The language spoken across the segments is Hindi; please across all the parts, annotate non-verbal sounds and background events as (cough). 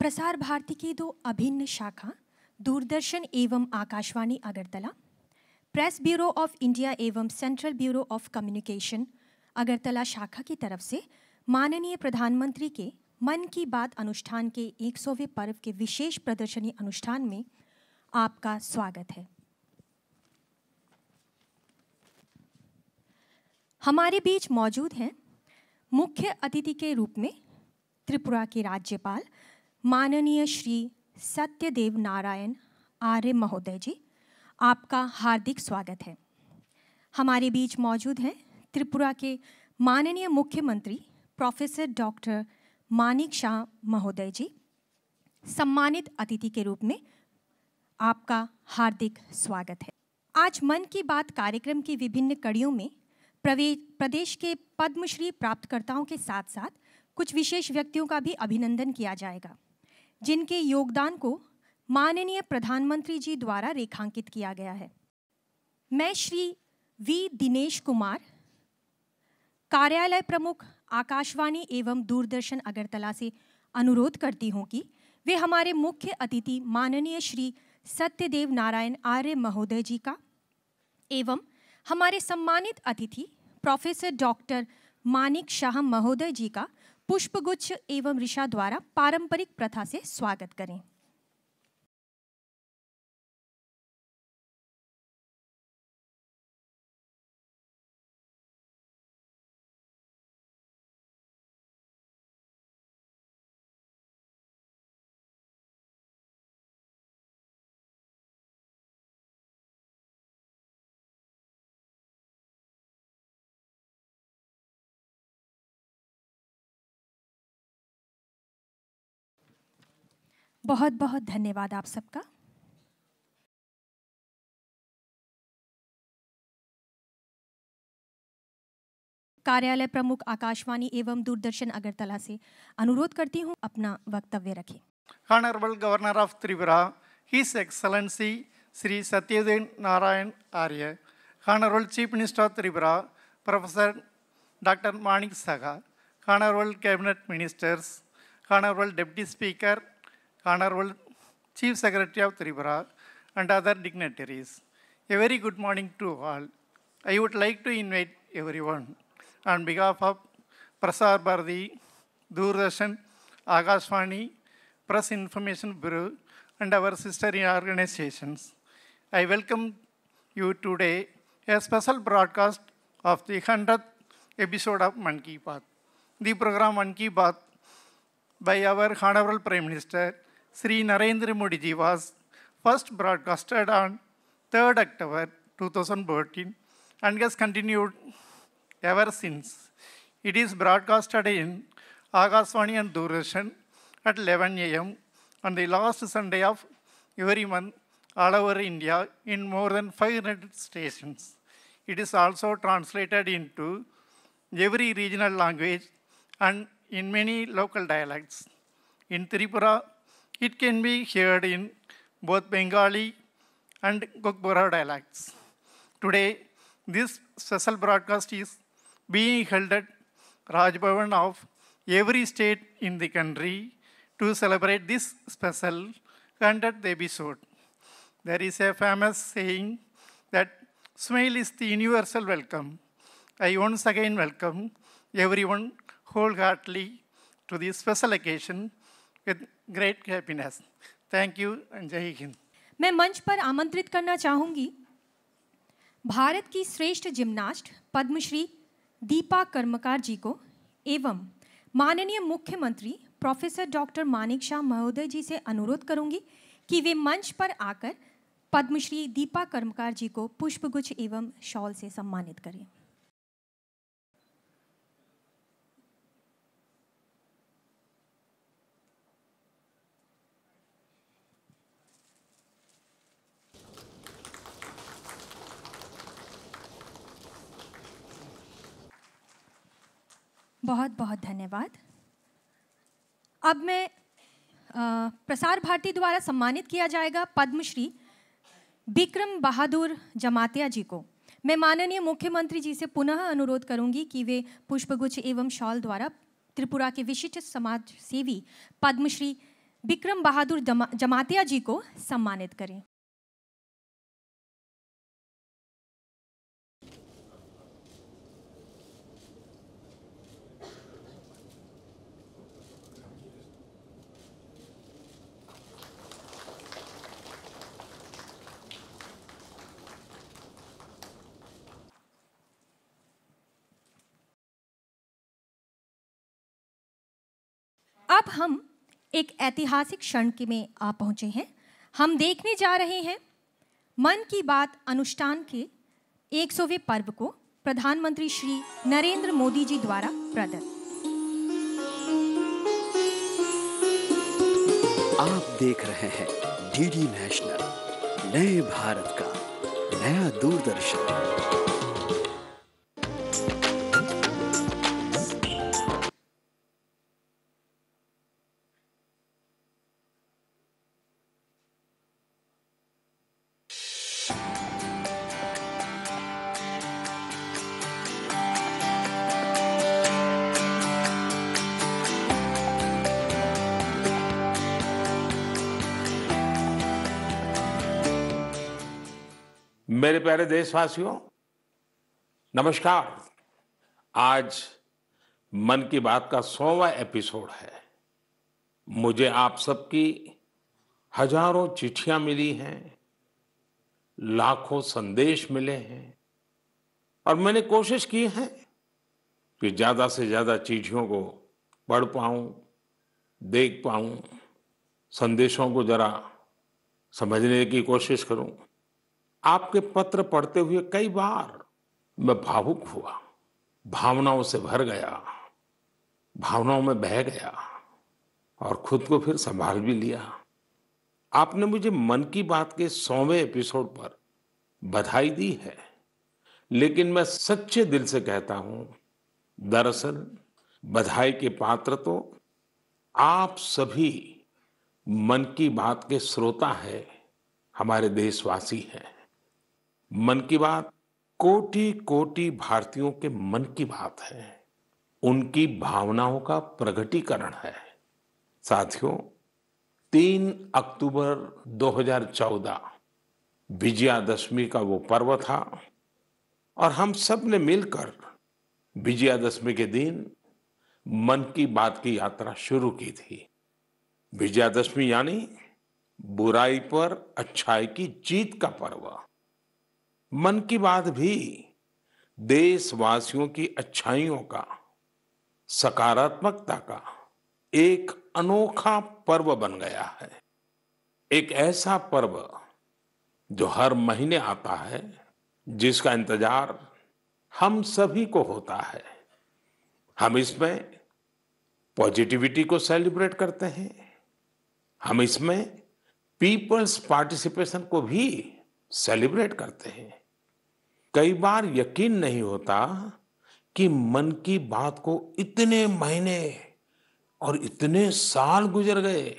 प्रसार भारती की दो अभिन्न शाखा दूरदर्शन एवं Akashvani Agartala press bureau of India एवं central bureau of communication Agartala शाखा की तरफ से माननीय प्रधानमंत्री के मन की बात अनुष्ठान के 100वें पर्व के विशेष प्रदर्शनी अनुष्ठान में आपका स्वागत है हमारे बीच मौजूद हैं मुख्य अतिथि के रूप में त्रिपुरा के राज्यपाल माननीय श्री सत्यदेव नारायण आर्य महोदय जी आपका हार्दिक स्वागत है हमारे बीच मौजूद हैं त्रिपुरा के माननीय मुख्यमंत्री प्रोफेसर डॉक्टर मानिक शाह महोदय जी सम्मानित अतिथि के रूप में आपका हार्दिक स्वागत है आज मन की बात कार्यक्रम की विभिन्न कड़ियों में प्रदेश के पद्मश्री प्राप्तकर्ताओं के साथ साथ कुछ विशेष व्यक्तियों का भी अभिनंदन किया जाएगा जिनके योगदान को माननीय प्रधानमंत्री जी द्वारा रेखांकित किया गया है मैं श्री वी दिनेश कुमार कार्यालय प्रमुख आकाशवाणी एवं दूरदर्शन अगरतला से अनुरोध करती हूँ कि वे हमारे मुख्य अतिथि माननीय श्री सत्यदेव नारायण आर्य महोदय जी का एवं हमारे सम्मानित अतिथि प्रोफेसर डॉक्टर मानिक शाह महोदय जी का पुष्पगुच्छ एवं ऋषा द्वारा पारंपरिक प्रथा से स्वागत करें बहुत बहुत धन्यवाद आप सबका कार्यालय प्रमुख आकाशवाणी एवं दूरदर्शन अगरतला से अनुरोध करती हूं अपना वक्तव्य रखें honourable governor of Tripura his excellency Shri Satyadev Narayan Arya honourable chief minister of Tripura professor doctor Manik Sagar honourable cabinet ministers honourable deputy speaker Honorable Chief Secretary of Tripura, and other dignitaries. A very good morning to all. I would like to invite everyone on behalf of Prasar Bharati, Doordarshan, Agashvani, Press Information Bureau, and our sister organizations. I welcome you today a special broadcast of the 100th episode of Monkey Path. The program Monkey Path by our Honorable Prime Minister Sri Narendra Modi ji was first broadcasted on 3rd October 2013 and has continued ever since. It is broadcasted in Akashvani and Doordarshan at 11 a.m. on the last Sunday of every month all over India in more than 500 stations. It is also translated into every regional language and in many local dialects. In Tripura, it can be heard in both Bengali and Kokbora dialects. Today, this special broadcast is being held at Raj Bhavan of every state in the country to celebrate this special 100th episode. There is a famous saying that smile is the universal welcome. I once again welcome everyone wholeheartedly to this special occasion with great happiness. Thank you and Jai Hind. मैं मंच पर आमंत्रित करना चाहूँगी भारत की श्रेष्ठ जिम्नास्ट पद्मश्री दीपा कर्मकार जी को एवं माननीय मुख्यमंत्री प्रोफेसर डॉक्टर मानिक शाह महोदय जी से अनुरोध करूंगी कि वे मंच पर आकर पद्मश्री दीपा कर्मकार जी को पुष्पगुच्छ एवं शॉल से सम्मानित करें बहुत बहुत धन्यवाद अब मैं प्रसार भारती द्वारा सम्मानित किया जाएगा पद्मश्री बिक्रम बहादुर जमातिया जी को मैं माननीय मुख्यमंत्री जी से पुनः अनुरोध करूंगी कि वे पुष्पगुच्छ एवं शॉल द्वारा त्रिपुरा के विशिष्ट समाज सेवी पद्मश्री बिक्रम बहादुर जमा, जमातिया जी को सम्मानित करें हम एक ऐतिहासिक क्षण के में आ पहुँचे हैं हम देखने जा रहे हैं मन की बात अनुष्ठान के एक सौवें पर्व को प्रधानमंत्री श्री नरेंद्र मोदी जी द्वारा प्रदत्त आप देख रहे हैं डीडी नेशनल नए भारत का नया दूरदर्शन प्यारे देशवासियों नमस्कार आज मन की बात का सौवा एपिसोड है मुझे आप सबकी हजारों चिट्ठियां मिली हैं लाखों संदेश मिले हैं और मैंने कोशिश की है कि ज़्यादा से ज़्यादा चिट्ठियों को पढ़ पाऊं देख पाऊं संदेशों को ज़रा समझने की कोशिश करूं आपके पत्र पढ़ते हुए कई बार मैं भावुक हुआ भावनाओं से भर गया भावनाओं में बह गया और खुद को फिर संभाल भी लिया आपने मुझे मन की बात के सौवें एपिसोड पर बधाई दी है लेकिन मैं सच्चे दिल से कहता हूं दरअसल बधाई के पात्र तो आप सभी मन की बात के श्रोता हैं हमारे देशवासी हैं मन की बात कोटि कोटि भारतीयों के मन की बात है उनकी भावनाओं का प्रगटीकरण है साथियों तीन अक्टूबर 2014 विजयादशमी का वो पर्व था और हम सब ने मिलकर विजयादशमी के दिन मन की बात की यात्रा शुरू की थी विजयादशमी यानी बुराई पर अच्छाई की जीत का पर्व मन की बात भी देशवासियों की अच्छाइयों का सकारात्मकता का एक अनोखा पर्व बन गया है एक ऐसा पर्व जो हर महीने आता है जिसका इंतजार हम सभी को होता है हम इसमें पॉजिटिविटी को सेलिब्रेट करते हैं हम इसमें पीपल्स पार्टिसिपेशन को भी सेलिब्रेट करते हैं कई बार यकीन नहीं होता कि मन की बात को इतने महीने और इतने साल गुजर गए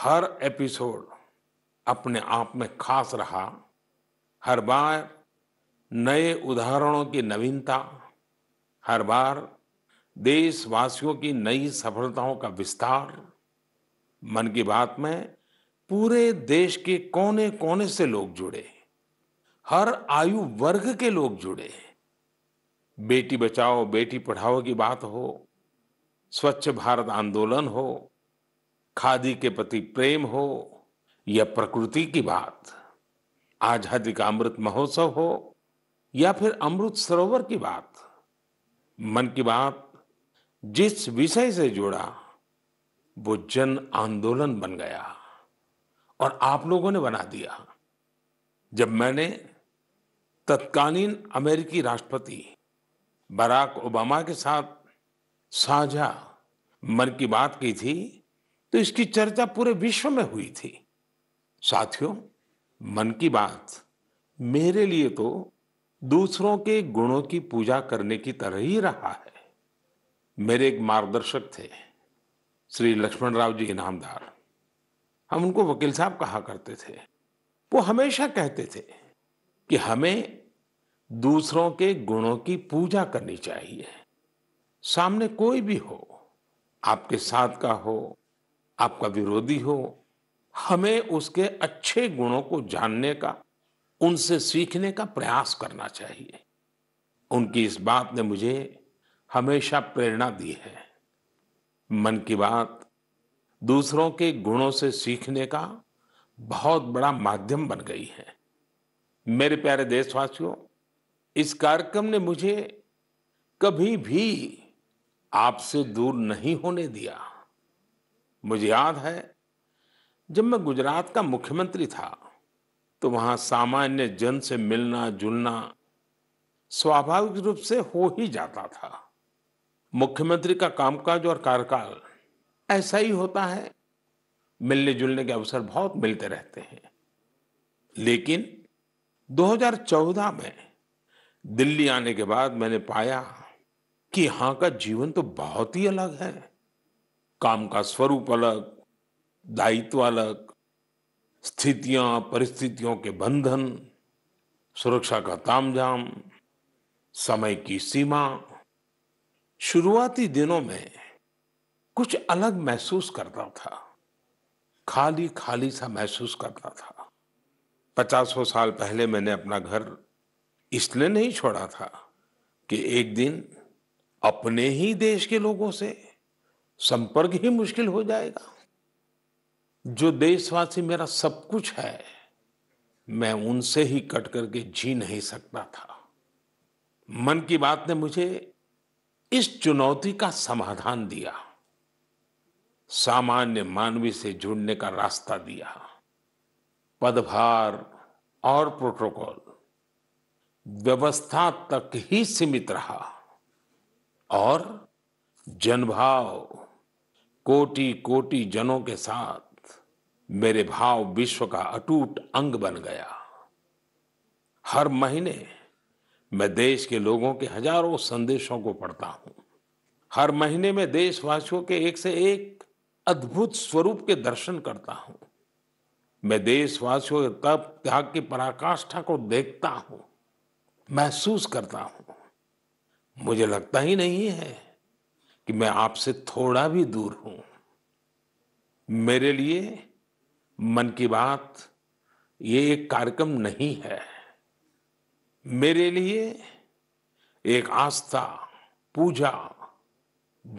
हर एपिसोड अपने आप में खास रहा हर बार नए उदाहरणों की नवीनता हर बार देशवासियों की नई सफलताओं का विस्तार मन की बात में पूरे देश के कोने कोने से लोग जुड़े हर आयु वर्ग के लोग जुड़े बेटी बचाओ बेटी पढ़ाओ की बात हो स्वच्छ भारत आंदोलन हो खादी के प्रति प्रेम हो या प्रकृति की बात आजादी का अमृत महोत्सव हो या फिर अमृत सरोवर की बात मन की बात जिस विषय से जुड़ा वो जन आंदोलन बन गया और आप लोगों ने बना दिया जब मैंने तत्कालीन अमेरिकी राष्ट्रपति बराक ओबामा के साथ साझा मन की बात की थी तो इसकी चर्चा पूरे विश्व में हुई थी साथियों मन की बात मेरे लिए तो दूसरों के गुणों की पूजा करने की तरह ही रहा है मेरे एक मार्गदर्शक थे श्री लक्ष्मण राव जी इनामदार हम उनको वकील साहब कहा करते थे वो हमेशा कहते थे कि हमें दूसरों के गुणों की पूजा करनी चाहिए सामने कोई भी हो आपके साथ का हो आपका विरोधी हो हमें उसके अच्छे गुणों को जानने का उनसे सीखने का प्रयास करना चाहिए उनकी इस बात ने मुझे हमेशा प्रेरणा दी है मन की बात दूसरों के गुणों से सीखने का बहुत बड़ा माध्यम बन गई है मेरे प्यारे देशवासियों इस कार्यक्रम ने मुझे कभी भी आपसे दूर नहीं होने दिया मुझे याद है जब मैं गुजरात का मुख्यमंत्री था तो वहां सामान्य जन से मिलना जुलना स्वाभाविक रूप से हो ही जाता था मुख्यमंत्री का कामकाज और कार्यकाल ऐसा ही होता है मिलने जुलने के अवसर बहुत मिलते रहते हैं लेकिन 2014 में दिल्ली आने के बाद मैंने पाया कि यहाँ का जीवन तो बहुत ही अलग है काम का स्वरूप अलग दायित्व अलग स्थितियां परिस्थितियों के बंधन सुरक्षा का तामझाम समय की सीमा शुरुआती दिनों में कुछ अलग महसूस करता था खाली खाली सा महसूस करता था पचासों साल पहले मैंने अपना घर इसलिए नहीं छोड़ा था कि एक दिन अपने ही देश के लोगों से संपर्क ही मुश्किल हो जाएगा जो देशवासी मेरा सब कुछ है मैं उनसे ही कट करके जी नहीं सकता था मन की बात ने मुझे इस चुनौती का समाधान दिया सामान्य मानवी से जुड़ने का रास्ता दिया पदभार और प्रोटोकॉल व्यवस्था तक ही सीमित रहा और जनभाव कोटि कोटि जनों के साथ मेरे भाव विश्व का अटूट अंग बन गया हर महीने मैं देश के लोगों के हजारों संदेशों को पढ़ता हूं हर महीने में देशवासियों के एक से एक अद्भुत स्वरूप के दर्शन करता हूं मैं देशवासियों के तप त्याग की पराकाष्ठा को देखता हूं महसूस करता हूं मुझे लगता ही नहीं है कि मैं आपसे थोड़ा भी दूर हूं मेरे लिए मन की बात ये एक कार्यक्रम नहीं है मेरे लिए एक आस्था पूजा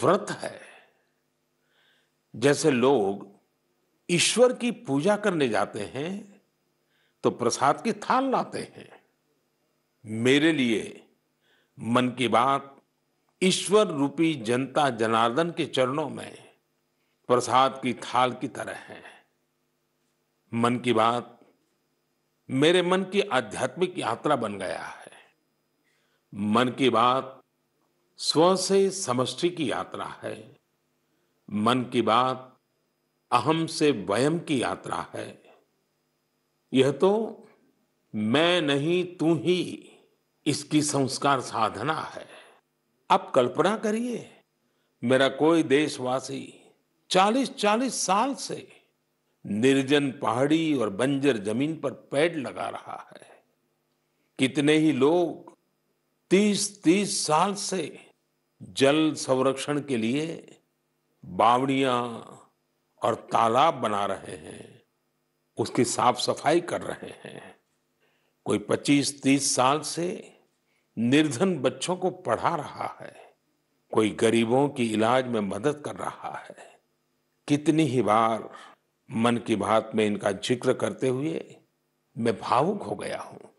व्रत है जैसे लोग ईश्वर की पूजा करने जाते हैं तो प्रसाद की थाल लाते हैं मेरे लिए मन की बात ईश्वर रूपी जनता जनार्दन के चरणों में प्रसाद की थाल की तरह है मन की बात मेरे मन की आध्यात्मिक यात्रा बन गया है मन की बात स्व से समष्टि की यात्रा है मन की बात अहम से वयम की यात्रा है यह तो मैं नहीं तू ही इसकी संस्कार साधना है आप कल्पना करिए मेरा कोई देशवासी चालीस चालीस साल से निर्जन पहाड़ी और बंजर जमीन पर पेड़ लगा रहा है कितने ही लोग तीस तीस साल से जल संरक्षण के लिए बावड़ियां और तालाब बना रहे हैं उसकी साफ सफाई कर रहे हैं कोई 25-30 साल से निर्धन बच्चों को पढ़ा रहा है कोई गरीबों की इलाज में मदद कर रहा है कितनी ही बार मन की बात में इनका जिक्र करते हुए मैं भावुक हो गया हूं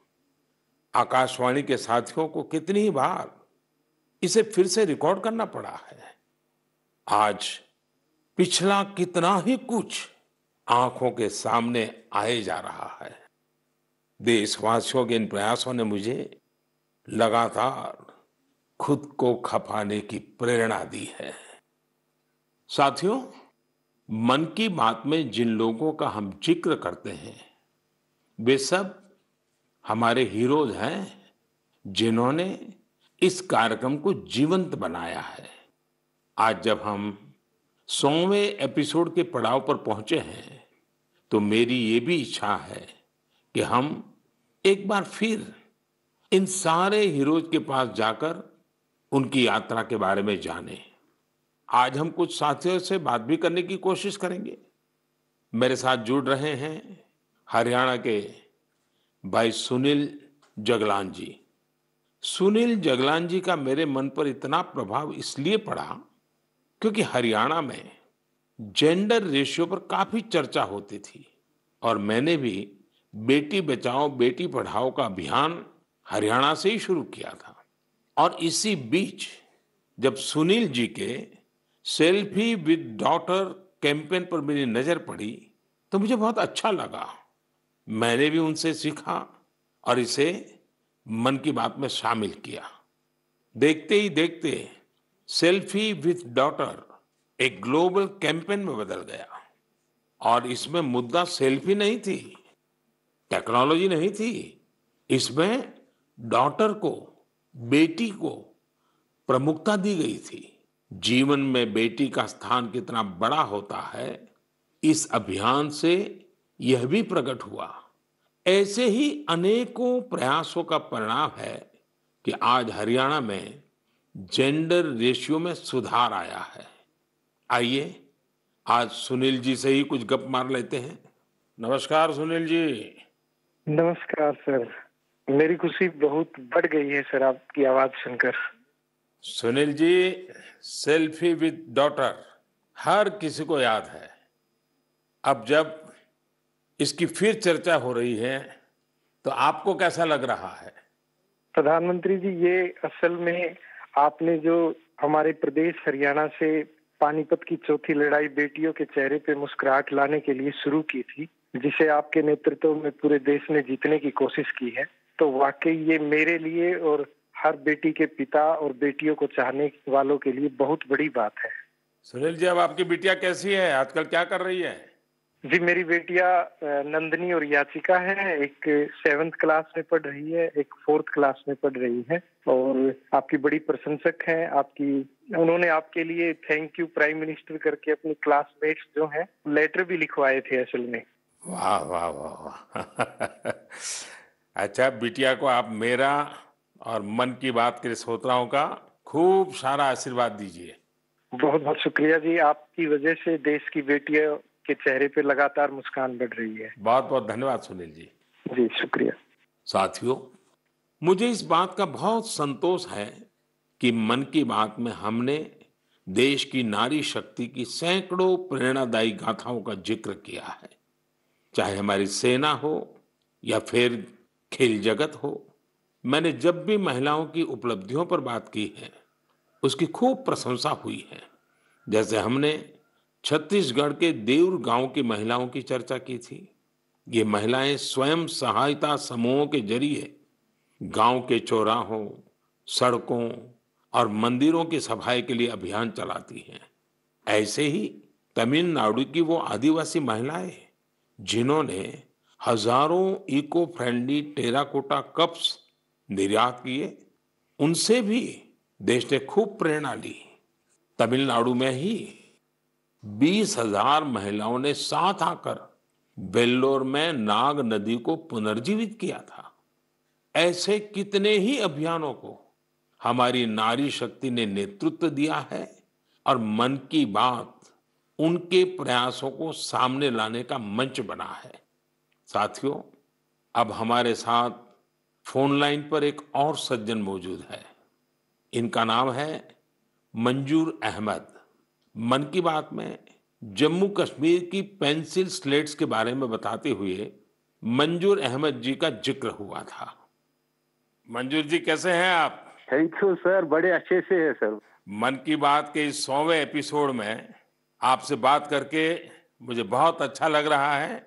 आकाशवाणी के साथियों को कितनी ही बार इसे फिर से रिकॉर्ड करना पड़ा है आज पिछला कितना ही कुछ आंखों के सामने आए जा रहा है देशवासियों के इन प्रयासों ने मुझे लगातार खुद को खपाने की प्रेरणा दी है साथियों मन की बात में जिन लोगों का हम जिक्र करते हैं वे सब हमारे हीरोज हैं जिन्होंने इस कार्यक्रम को जीवंत बनाया है आज जब हम सौवें एपिसोड के पड़ाव पर पहुंचे हैं तो मेरी ये भी इच्छा है कि हम एक बार फिर इन सारे हीरोज के पास जाकर उनकी यात्रा के बारे में जानें आज हम कुछ साथियों से बात भी करने की कोशिश करेंगे मेरे साथ जुड़ रहे हैं हरियाणा के भाई सुनील जगलान जी सुनील जगलान जी का मेरे मन पर इतना प्रभाव इसलिए पड़ा क्योंकि हरियाणा में जेंडर रेशियो पर काफी चर्चा होती थी और मैंने भी बेटी बचाओ बेटी पढ़ाओ का अभियान हरियाणा से ही शुरू किया था और इसी बीच जब सुनील जी के सेल्फी विद डॉटर कैंपेन पर मेरी नज़र पड़ी तो मुझे बहुत अच्छा लगा मैंने भी उनसे सीखा और इसे मन की बात में शामिल किया देखते ही देखते सेल्फी विथ डॉटर एक ग्लोबल कैंपेन में बदल गया और इसमें मुद्दा सेल्फी नहीं थी टेक्नोलॉजी नहीं थी इसमें डॉटर को बेटी को प्रमुखता दी गई थी जीवन में बेटी का स्थान कितना बड़ा होता है इस अभियान से यह भी प्रकट हुआ ऐसे ही अनेकों प्रयासों का परिणाम है कि आज हरियाणा में जेंडर रेशियो में सुधार आया है आइए आज सुनील जी से ही कुछ गप मार लेते हैं नमस्कार सुनील जी नमस्कार सर मेरी खुशी बहुत बढ़ गई है सर आपकी आवाज सुनकर Sunil ji selfie with daughter हर किसी को याद है अब जब इसकी फिर चर्चा हो रही है तो आपको कैसा लग रहा है प्रधानमंत्री जी ये असल में आपने जो हमारे प्रदेश हरियाणा से पानीपत की चौथी लड़ाई बेटियों के चेहरे पे मुस्कुराहट लाने के लिए शुरू की थी जिसे आपके नेतृत्व में पूरे देश ने जीतने की कोशिश की है तो वाकई ये मेरे लिए और हर बेटी के पिता और बेटियों को चाहने वालों के लिए बहुत बड़ी बात है सुनील जी अब आपकी बिटिया कैसी है आजकल क्या कर रही है जी मेरी बेटिया नंदनी और याचिका है एक सेवेंथ क्लास में पढ़ रही है एक फोर्थ क्लास में पढ़ रही है और आपकी बड़ी प्रशंसक है आपकी उन्होंने आपके लिए थैंक यू प्राइम मिनिस्टर करके अपनी क्लासमेट्स जो हैं लेटर भी लिखवाए थे असल में वाह वाह वाह (laughs) अच्छा बिटिया को आप मेरा और मन की बात के श्रोताओं का खूब सारा आशीर्वाद दीजिए बहुत बहुत शुक्रिया जी आपकी वजह से देश की बेटियों के चेहरे पे लगातार मुस्कान बढ़ रही है बहुत बहुत धन्यवाद सुनील जी जी शुक्रिया साथियों मुझे इस बात का बहुत संतोष है कि मन की बात में हमने देश की नारी शक्ति की सैकड़ों प्रेरणादायी गाथाओं का जिक्र किया है चाहे हमारी सेना हो या फिर खेल जगत हो मैंने जब भी महिलाओं की उपलब्धियों पर बात की है उसकी खूब प्रशंसा हुई है जैसे हमने छत्तीसगढ़ के देउर गांव की महिलाओं की चर्चा की थी ये महिलाएं स्वयं सहायता समूहों के जरिए गांव के चौराहों सड़कों और मंदिरों की सफाई के लिए अभियान चलाती हैं ऐसे ही तमिलनाडु की वो आदिवासी महिलाएं जिन्होंने हजारों इको फ्रेंडली टेराकोटा कप्स निर्यात किए उनसे भी देश ने खूब प्रेरणा ली तमिलनाडु में ही बीस हजार महिलाओं ने साथ आकर बेल्लोर में नाग नदी को पुनर्जीवित किया था ऐसे कितने ही अभियानों को हमारी नारी शक्ति ने नेतृत्व दिया है और मन की बात उनके प्रयासों को सामने लाने का मंच बना है साथियों अब हमारे साथ फोन लाइन पर एक और सज्जन मौजूद है इनका नाम है मंजूर अहमद मन की बात में जम्मू कश्मीर की पेंसिल स्लेट्स के बारे में बताते हुए मंजूर अहमद जी का जिक्र हुआ था मंजूर जी कैसे हैं आप थैंक यू सर बड़े अच्छे से है सर मन की बात के इस सौवे एपिसोड में आपसे बात करके मुझे बहुत अच्छा लग रहा है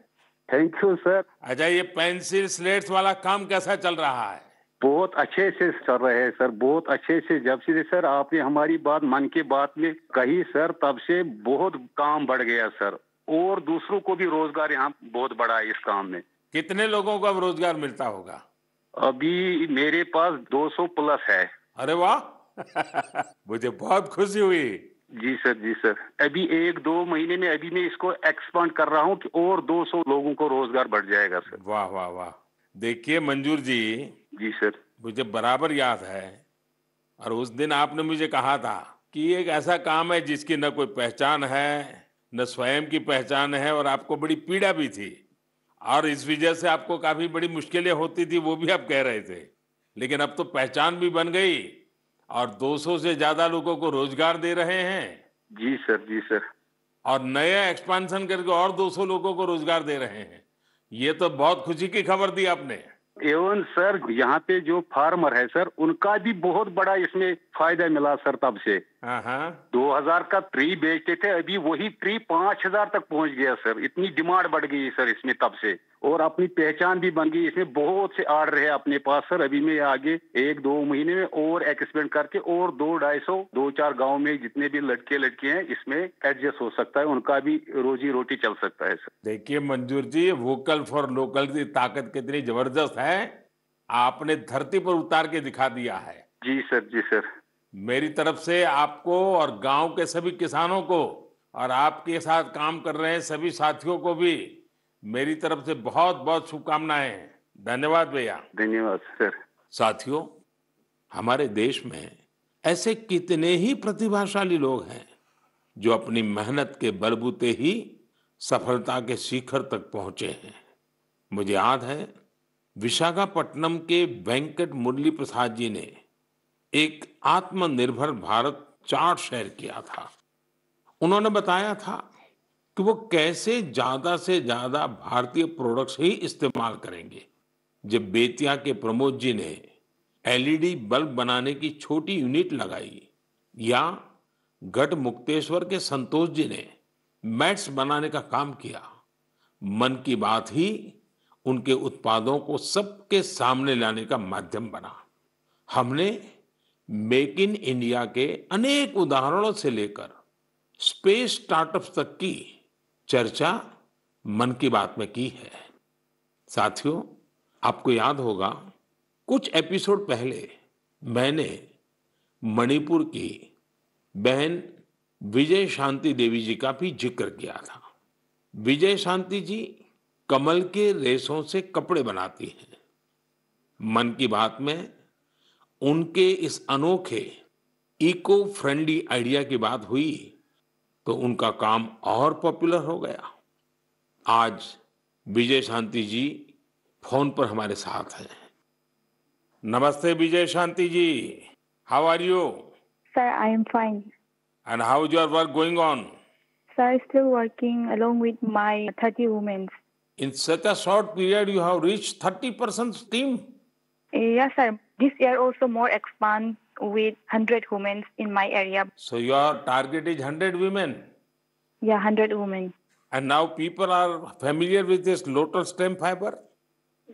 थैंक यू सर अच्छा ये पेंसिल स्लेट्स वाला काम कैसा चल रहा है बहुत अच्छे से कर रहे हैं सर बहुत अच्छे से जब से सर आपने हमारी बात मन की बात में कही सर तब से बहुत काम बढ़ गया सर और दूसरों को भी रोजगार यहाँ बहुत बढ़ा है इस काम में कितने लोगों को अब रोजगार मिलता होगा अभी मेरे पास 200 प्लस है अरे वाह (laughs) मुझे बहुत खुशी हुई जी सर जी सर अभी एक दो महीने में अभी मैं इसको एक्सपांड कर रहा हूँ कि और 200 लोगों को रोजगार बढ़ जाएगा सर वाह वाह वाह देखिए मंजूर जी जी सर मुझे बराबर याद है और उस दिन आपने मुझे कहा था कि एक ऐसा काम है जिसकी न कोई पहचान है न स्वयं की पहचान है और आपको बड़ी पीड़ा भी थी और इस वजह से आपको काफी बड़ी मुश्किलें होती थी वो भी आप कह रहे थे लेकिन अब तो पहचान भी बन गई और 200 से ज्यादा लोगों को रोजगार दे रहे हैं जी सर जी सर और नया एक्सपांशन करके और 200 लोगों को रोजगार दे रहे हैं ये तो बहुत खुशी की खबर दी आपने एवं सर यहाँ पे जो फार्मर है सर उनका भी बहुत बड़ा इसमें फायदा मिला सर तब से हाँ, हाँ। दो हजार का ट्री बेचते थे अभी वही ट्री पांच हजार तक पहुंच गया सर इतनी डिमांड बढ़ गई सर इसमें तब से और अपनी पहचान भी बन गई इसमें बहुत से आर्डर है अपने पास सर अभी मैं आगे एक दो महीने में और एक्सपेंड करके और दो ढाई सौ दो चार गांव में जितने भी लड़के लड़के हैं इसमें एडजस्ट हो सकता है उनका भी रोजी रोटी चल सकता है सर देखिए मंजूर जी वोकल फॉर लोकल की ताकत कितनी जबरदस्त है आपने धरती पर उतार के दिखा दिया है जी सर जी सर मेरी तरफ से आपको और गांव के सभी किसानों को और आपके साथ काम कर रहे सभी साथियों को भी मेरी तरफ से बहुत बहुत शुभकामनाएं धन्यवाद भैया धन्यवाद सर साथियों हमारे देश में ऐसे कितने ही प्रतिभाशाली लोग हैं जो अपनी मेहनत के बलबूते ही सफलता के शिखर तक पहुंचे हैं मुझे याद है विशाखापट्टनम के वेंकट मुरली प्रसाद जी ने एक आत्मनिर्भर भारत चार्ट शेयर किया था उन्होंने बताया था कि वो कैसे ज्यादा से ज्यादा भारतीय प्रोडक्ट्स ही इस्तेमाल करेंगे जब बेतिया के प्रमोद जी ने एलईडी बल्ब e बनाने की छोटी यूनिट लगाई या गट मुक्तेश्वर के संतोष जी ने मैट्स बनाने का काम किया मन की बात ही उनके उत्पादों को सबके सामने लाने का माध्यम बना हमने मेक इन इंडिया के अनेक उदाहरणों से लेकर स्पेस स्टार्टअप तक की चर्चा मन की बात में की है साथियों आपको याद होगा कुछ एपिसोड पहले मैंने मणिपुर की बहन विजय शांति देवी जी का भी जिक्र किया था विजय शांति जी कमल के रेशों से कपड़े बनाती हैं मन की बात में उनके इस अनोखे इको फ्रेंडली आइडिया की बात हुई तो उनका काम और पॉपुलर हो गया आज विजय शांति जी फोन पर हमारे साथ हैं नमस्ते Vijay Shanti ji how are you sir I am fine and how is your work going on sir still working along with my 30 women in such a short period you have reach 30 percent team yes sir This year also more expand with 100 women in my area. So your target is 100 women? Yeah, 100 women. And now people are familiar with this lotus stem fiber?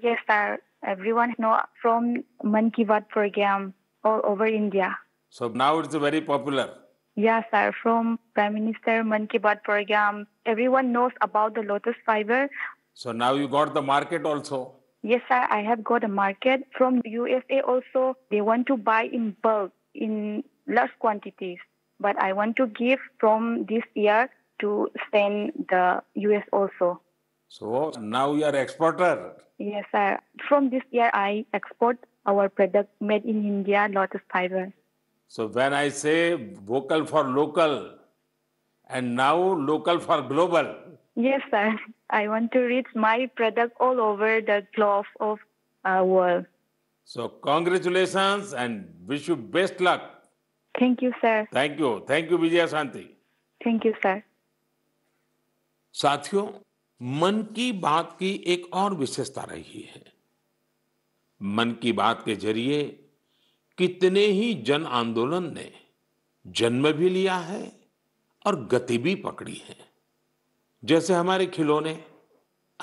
Yes, sir. Everyone know from Monkey Ki program all over India. So now it's very popular. Yes, sir. From Prime Minister Monkey Ki program, everyone knows about the lotus fiber. So now you got the market also. Yes, sir, I have got a market from USA also. They want to buy in bulk in large quantities, but I want to give from this year to send the US also. So now you are exporter. Yes, sir. From this year, I export our product made in India, lotus fiber. So when I say vocal for local, and now local for global, Yes, sir. I want to reach my product all over the globe of uh, world. So congratulations and wish you best luck. Thank you, sir. Thank you. Thank you, Vijaya Shanti. Thank you, sir. साथियों मन की बात की एक और विशेषता रही है मन की बात के जरिए कितने ही जन आंदोलन ने जन्म भी लिया है और गति भी पकड़ी है जैसे हमारे खिलौने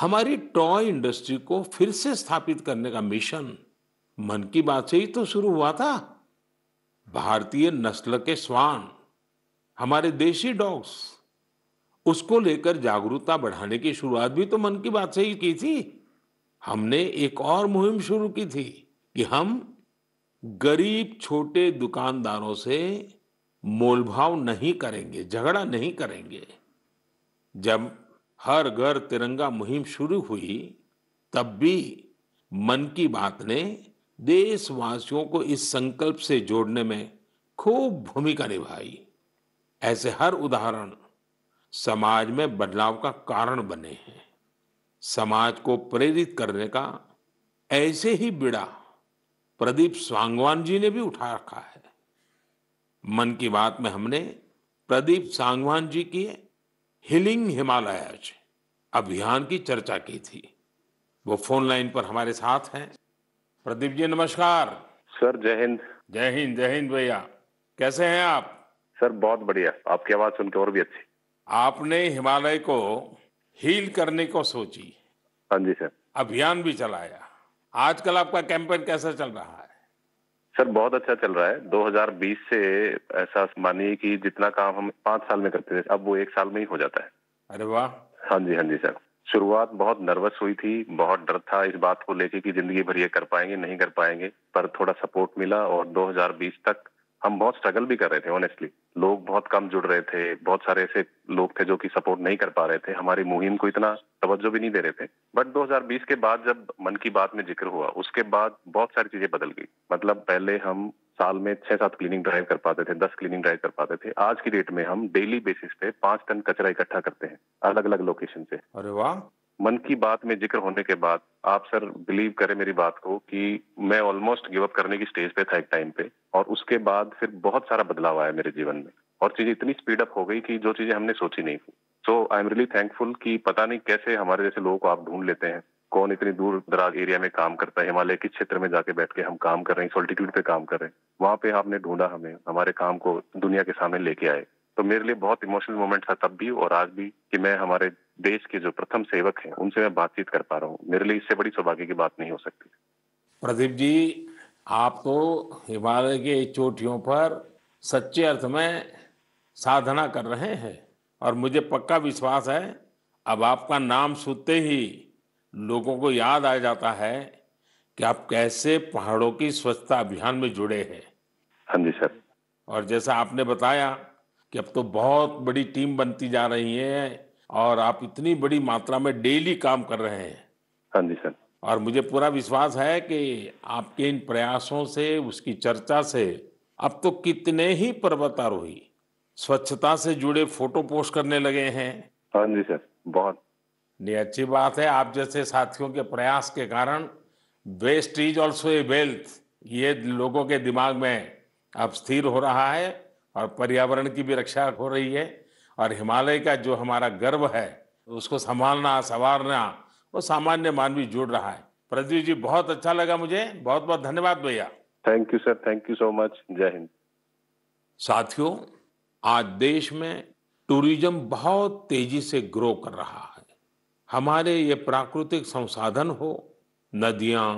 हमारी टॉय इंडस्ट्री को फिर से स्थापित करने का मिशन मन की बात से ही तो शुरू हुआ था भारतीय नस्ल के स्वान हमारे देशी डॉग्स उसको लेकर जागरूकता बढ़ाने की शुरुआत भी तो मन की बात से ही की थी हमने एक और मुहिम शुरू की थी कि हम गरीब छोटे दुकानदारों से मोलभाव नहीं करेंगे झगड़ा नहीं करेंगे जब हर घर तिरंगा मुहिम शुरू हुई तब भी मन की बात ने देशवासियों को इस संकल्प से जोड़ने में खूब भूमिका निभाई ऐसे हर उदाहरण समाज में बदलाव का कारण बने हैं समाज को प्रेरित करने का ऐसे ही बिड़ा प्रदीप सांगवान जी ने भी उठा रखा है मन की बात में हमने प्रदीप सांगवान जी की हिलिंग हिमालय अभियान की चर्चा की थी वो फोन लाइन पर हमारे साथ हैं प्रदीप जी नमस्कार सर जय हिंद जय हिंद जय हिंद भैया कैसे हैं आप सर बहुत बढ़िया आपकी आवाज सुनकर और भी अच्छी आपने हिमालय को हील करने को सोची हाँ जी सर अभियान भी चलाया आजकल आपका कैंपेन कैसा चल रहा है सर बहुत अच्छा चल रहा है 2020 से ऐसा मानिए कि जितना काम हम पाँच साल में करते थे अब वो एक साल में ही हो जाता है अरे वाह हाँ जी हाँ जी सर शुरुआत बहुत नर्वस हुई थी बहुत डर था इस बात को लेके कि जिंदगी भर ये कर पाएंगे नहीं कर पाएंगे पर थोड़ा सपोर्ट मिला और 2020 तक हम बहुत स्ट्रगल भी कर रहे थे ऑनेस्टली लोग बहुत कम जुड़ रहे थे बहुत सारे ऐसे लोग थे जो कि सपोर्ट नहीं कर पा रहे थे हमारी मुहिम को इतना तवज्जो भी नहीं दे रहे थे बट 2020 के बाद जब मन की बात में जिक्र हुआ उसके बाद बहुत सारी चीजें बदल गई मतलब पहले हम साल में छह सात क्लीनिंग ड्राइव कर पाते थे दस क्लीनिंग ड्राइव कर पाते थे आज की डेट में हम डेली बेसिस पे पांच टन कचरा इकट्ठा करते हैं अलग अलग लोकेशन से अरे वाह मन की बात में जिक्र होने के बाद आप सर बिलीव करें मेरी बात को कि मैं ऑलमोस्ट गिव अप करने की स्टेज पे था एक टाइम पे और उसके बाद फिर बहुत सारा बदलाव आया मेरे जीवन में और चीजें इतनी स्पीड अप हो गई कि जो चीजें हमने सोची नहीं थी so I am really thankful कि पता नहीं कैसे हमारे जैसे लोगों को आप ढूंढ लेते हैं कौन इतनी दूर दराज एरिया में काम करता है हिमालय के क्षेत्र में जाके बैठ के हम काम कर रहे हैं सोल्टीट्यूड पे काम कर रहे हैं वहां पे आपने ढूंढा हमें हमारे काम को दुनिया के सामने लेके आए तो मेरे लिए बहुत इमोशनल मोमेंट था तब भी और आज भी कि मैं हमारे देश के जो प्रथम सेवक हैं उनसे मैं बातचीत कर पा रहा हूँ मेरे लिए इससे बड़ी सौभाग्य की बात नहीं हो सकती प्रदीप जी आप तो हिमालय के चोटियों पर सच्चे अर्थ में साधना कर रहे हैं और मुझे पक्का विश्वास है अब आपका नाम सुनते ही लोगों को याद आ जाता है कि आप कैसे पहाड़ों की स्वच्छता अभियान में जुड़े हैं हाँ जी सर और जैसा आपने बताया कि अब तो बहुत बड़ी टीम बनती जा रही है और आप इतनी बड़ी मात्रा में डेली काम कर रहे हैं हाँ जी सर और मुझे पूरा विश्वास है कि आपके इन प्रयासों से उसकी चर्चा से अब तो कितने ही पर्वतारोही स्वच्छता से जुड़े फोटो पोस्ट करने लगे हैं हाँ जी सर बहुत नहीं अच्छी बात है आप जैसे साथियों के प्रयास के कारण waste is also a wealth ये लोगों के दिमाग में अब स्थिर हो रहा है और पर्यावरण की भी रक्षा हो रही है और हिमालय का जो हमारा गर्व है उसको संभालना संवारना वो सामान्य मानवी जुड़ रहा है प्रदीप जी बहुत अच्छा लगा मुझे बहुत बहुत धन्यवाद भैया thank you sir thank you so much जय हिंद साथियों आज देश में टूरिज्म बहुत तेजी से ग्रो कर रहा है हमारे ये प्राकृतिक संसाधन हो नदियां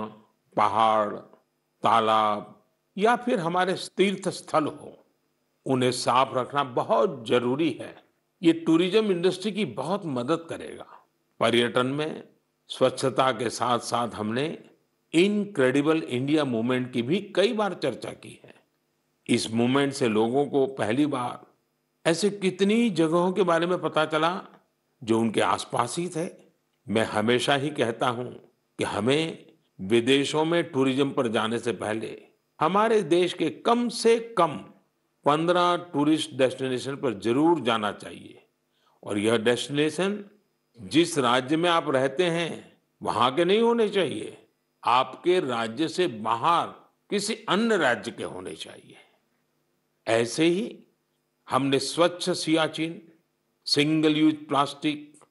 पहाड़ तालाब या फिर हमारे तीर्थ स्थल हो उन्हें साफ रखना बहुत जरूरी है ये टूरिज्म इंडस्ट्री की बहुत मदद करेगा पर्यटन में स्वच्छता के साथ साथ हमने इनक्रेडिबल इंडिया मूवमेंट की भी कई बार चर्चा की है इस मूवमेंट से लोगों को पहली बार ऐसे कितनी जगहों के बारे में पता चला जो उनके आसपास ही थे मैं हमेशा ही कहता हूं कि हमें विदेशों में टूरिज्म पर जाने से पहले हमारे देश के कम से कम पंद्रह टूरिस्ट डेस्टिनेशन पर जरूर जाना चाहिए और यह डेस्टिनेशन जिस राज्य में आप रहते हैं वहां के नहीं होने चाहिए आपके राज्य से बाहर किसी अन्य राज्य के होने चाहिए ऐसे ही हमने स्वच्छ सियाचिन सिंगल यूज प्लास्टिक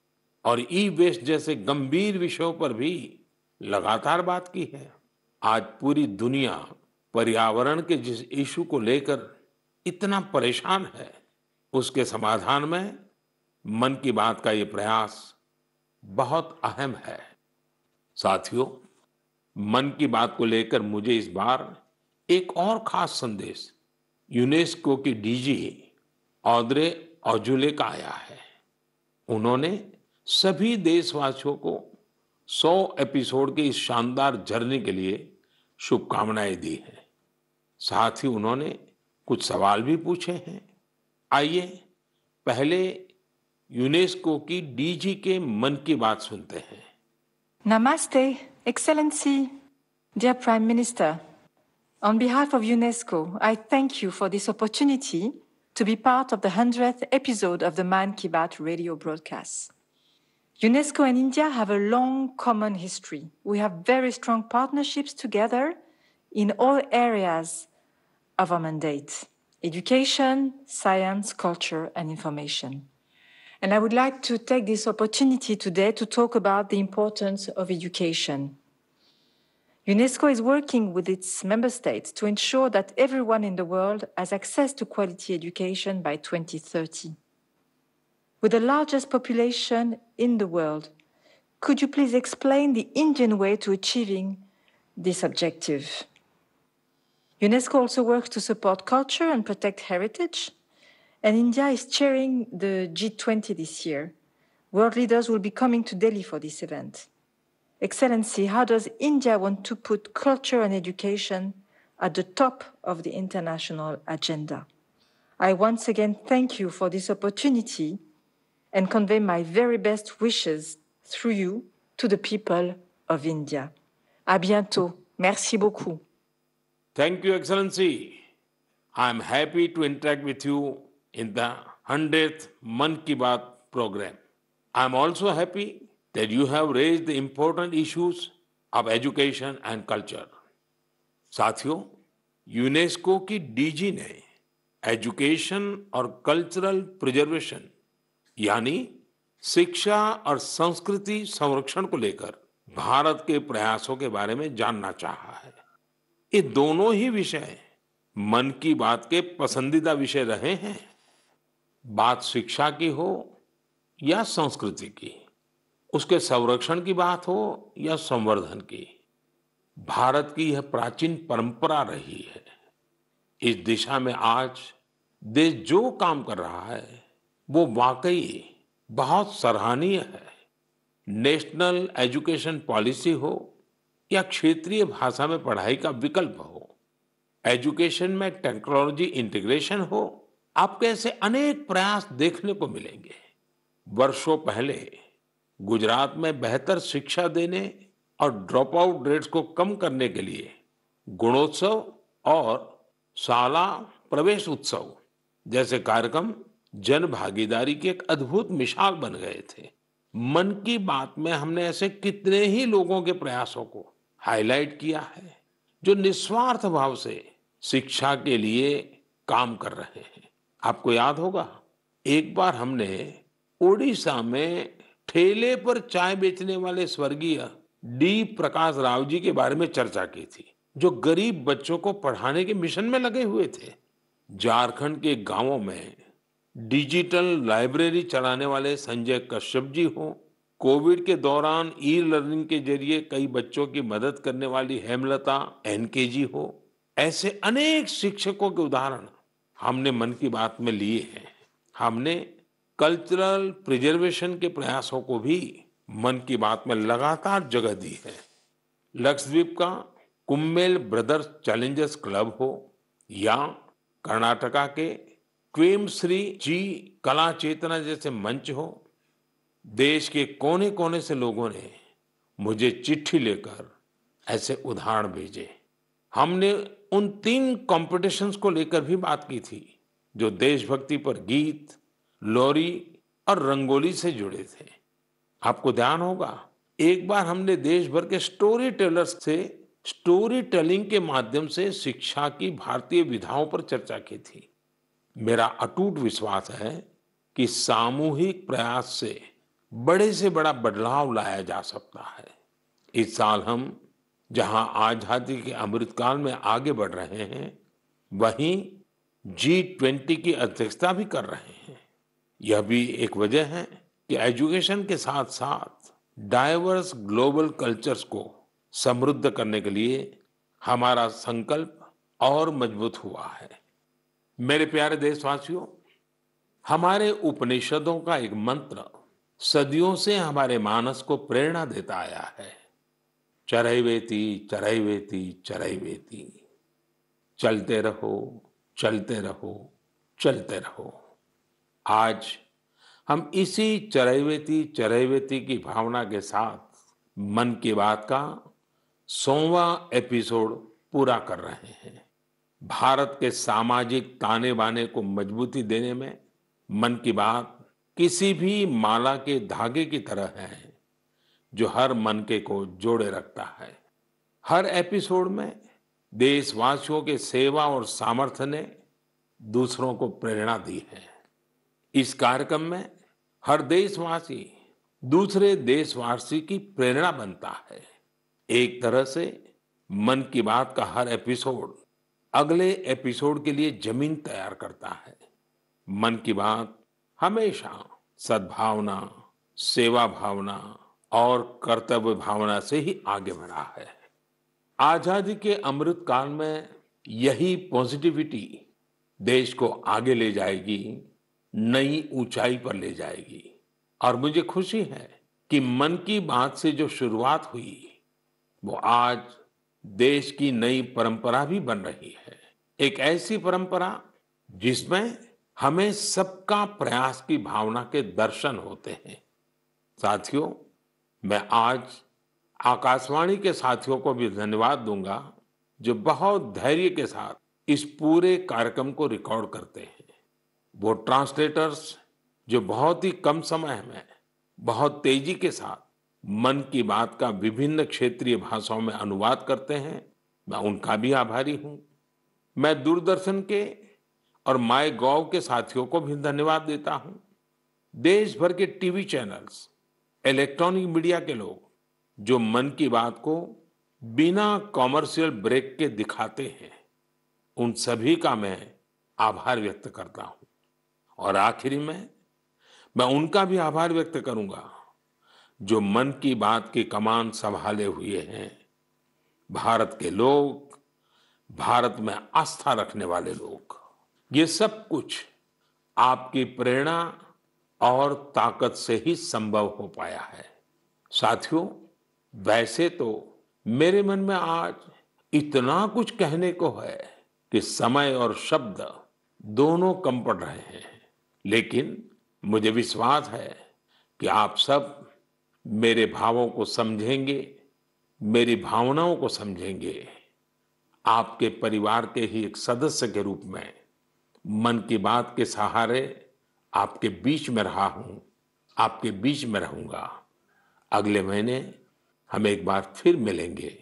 और ई वेस्ट जैसे गंभीर विषयों पर भी लगातार बात की है आज पूरी दुनिया पर्यावरण के जिस इशू को लेकर इतना परेशान है उसके समाधान में मन की बात का ये प्रयास बहुत अहम है साथियों मन की बात को लेकर मुझे इस बार एक और खास संदेश यूनेस्को की डीजी ऑदरे औजुले का आया है उन्होंने सभी देशवासियों को 100 एपिसोड के इस शानदार जर्नी के लिए शुभकामनाएं दी हैं साथ ही उन्होंने कुछ सवाल भी पूछे हैं आइए पहले यूनेस्को की डीजी के मन की बात सुनते हैं नमस्ते excellency dear prime minister On behalf of UNESCO, I thank you for this opportunity to be part of the 100th episode of the Man Ki Baat radio broadcast. UNESCO and India have a long common history. We have very strong partnerships together in all areas of our mandate education, science, culture, and information. And I would like to take this opportunity today to talk about the importance of education. UNESCO is working with its member states to ensure that everyone in the world has access to quality education by 2030. With the largest population in the world, could you please explain the Indian way to achieving this objective? UNESCO also works to support culture and protect heritage. And India is chairing the G20 this year. World leaders will be coming to Delhi for this event. Excellency, how does India want to put culture and education at the top of the international agenda? I once again thank you for this opportunity and convey my very best wishes through you to the people of India. À bientôt. Merci beaucoup. Thank you, Excellency. I am happy to interact with you in the 100th Man Ki Baat program. I am also happy that you have raised the important issues of education and culture. साथियों यूनेस्को की डीजी ने एजुकेशन और कल्चरल प्रिजर्वेशन यानी शिक्षा और संस्कृति संरक्षण को लेकर भारत के प्रयासों के बारे में जानना चाहा है ये दोनों ही विषय मन की बात के पसंदीदा विषय रहे हैं बात शिक्षा की हो या संस्कृति की उसके संरक्षण की बात हो या संवर्धन की भारत की यह प्राचीन परंपरा रही है इस दिशा में आज देश जो काम कर रहा है वो वाकई बहुत सराहनीय है नेशनल एजुकेशन पॉलिसी हो या क्षेत्रीय भाषा में पढ़ाई का विकल्प हो एजुकेशन में टेक्नोलॉजी इंटीग्रेशन हो आपके ऐसे अनेक प्रयास देखने को मिलेंगे वर्षों पहले गुजरात में बेहतर शिक्षा देने और ड्रॉप आउट रेट्स को कम करने के लिए गुणोत्सव और शाला प्रवेश उत्सव जैसे कार्यक्रम जन भागीदारी की एक अद्भुत मिसाल बन गए थे मन की बात में हमने ऐसे कितने ही लोगों के प्रयासों को हाईलाइट किया है जो निस्वार्थ भाव से शिक्षा के लिए काम कर रहे हैं आपको याद होगा एक बार हमने ओडिशा में ठेले पर चाय बेचने वाले स्वर्गीय डी प्रकाश राव जी के बारे में चर्चा की थी जो गरीब बच्चों को पढ़ाने के मिशन में लगे हुए थे झारखंड के गांवों में डिजिटल लाइब्रेरी चलाने वाले संजय कश्यप जी हों कोविड के दौरान ई लर्निंग के जरिए कई बच्चों की मदद करने वाली हेमलता एनकेजी हो ऐसे अनेक शिक्षकों के उदाहरण हमने मन की बात में लिए हैं हमने कल्चरल प्रिजर्वेशन के प्रयासों को भी मन की बात में लगातार जगह दी है लक्षद्वीप का कुम्मेल ब्रदर्स चैलेंजर्स क्लब हो या कर्नाटका के क्वेम श्री जी कला चेतना जैसे मंच हो देश के कोने कोने से लोगों ने मुझे चिट्ठी लेकर ऐसे उदाहरण भेजे हमने उन तीन कॉम्पिटिशन्स को लेकर भी बात की थी जो देशभक्ति पर गीत लोरी और रंगोली से जुड़े थे आपको ध्यान होगा एक बार हमने देश भर के स्टोरी टेलर्स से स्टोरी टेलिंग के माध्यम से शिक्षा की भारतीय विधाओं पर चर्चा की थी मेरा अटूट विश्वास है कि सामूहिक प्रयास से बड़े से बड़ा बदलाव लाया जा सकता है इस साल हम जहां आजादी के अमृतकाल में आगे बढ़ रहे हैं वहीं जी ट्वेंटी की अध्यक्षता भी कर रहे हैं यह भी एक वजह है कि एजुकेशन के साथ साथ डाइवर्स ग्लोबल कल्चर्स को समृद्ध करने के लिए हमारा संकल्प और मजबूत हुआ है मेरे प्यारे देशवासियों हमारे उपनिषदों का एक मंत्र सदियों से हमारे मानस को प्रेरणा देता आया है चरैवेती चरैवेती चरैवेती चलते रहो चलते रहो चलते रहो आज हम इसी चरैवेती चरैवेती की भावना के साथ मन की बात का सोवा एपिसोड पूरा कर रहे हैं भारत के सामाजिक ताने बाने को मजबूती देने में मन की बात किसी भी माला के धागे की तरह है जो हर मन के को जोड़े रखता है हर एपिसोड में देशवासियों के सेवा और सामर्थ्य ने दूसरों को प्रेरणा दी है इस कार्यक्रम में हर देशवासी दूसरे देशवासी की प्रेरणा बनता है एक तरह से मन की बात का हर एपिसोड अगले एपिसोड के लिए जमीन तैयार करता है मन की बात हमेशा सद्भावना सेवा भावना और कर्तव्य भावना से ही आगे बढ़ा है आजादी के अमृत काल में यही पॉजिटिविटी देश को आगे ले जाएगी नई ऊंचाई पर ले जाएगी और मुझे खुशी है कि मन की बात से जो शुरुआत हुई वो आज देश की नई परंपरा भी बन रही है एक ऐसी परंपरा जिसमें हमें सबका प्रयास की भावना के दर्शन होते हैं साथियों मैं आज आकाशवाणी के साथियों को भी धन्यवाद दूंगा जो बहुत धैर्य के साथ इस पूरे कार्यक्रम को रिकॉर्ड करते हैं वो ट्रांसलेटर्स जो बहुत ही कम समय में बहुत तेजी के साथ मन की बात का विभिन्न क्षेत्रीय भाषाओं में अनुवाद करते हैं मैं उनका भी आभारी हूं मैं दूरदर्शन के और माई गॉव के साथियों को भी धन्यवाद देता हूं देश भर के टीवी चैनल्स इलेक्ट्रॉनिक मीडिया के लोग जो मन की बात को बिना कॉमर्शियल ब्रेक के दिखाते हैं उन सभी का मैं आभार व्यक्त करता हूं और आखिरी में मैं उनका भी आभार व्यक्त करूंगा जो मन की बात की कमान संभाले हुए हैं भारत के लोग भारत में आस्था रखने वाले लोग ये सब कुछ आपकी प्रेरणा और ताकत से ही संभव हो पाया है साथियों वैसे तो मेरे मन में आज इतना कुछ कहने को है कि समय और शब्द दोनों कम पड़ रहे हैं लेकिन मुझे विश्वास है कि आप सब मेरे भावों को समझेंगे मेरी भावनाओं को समझेंगे आपके परिवार के ही एक सदस्य के रूप में मन की बात के सहारे आपके बीच में रहा हूं आपके बीच में रहूंगा अगले महीने हम एक बार फिर मिलेंगे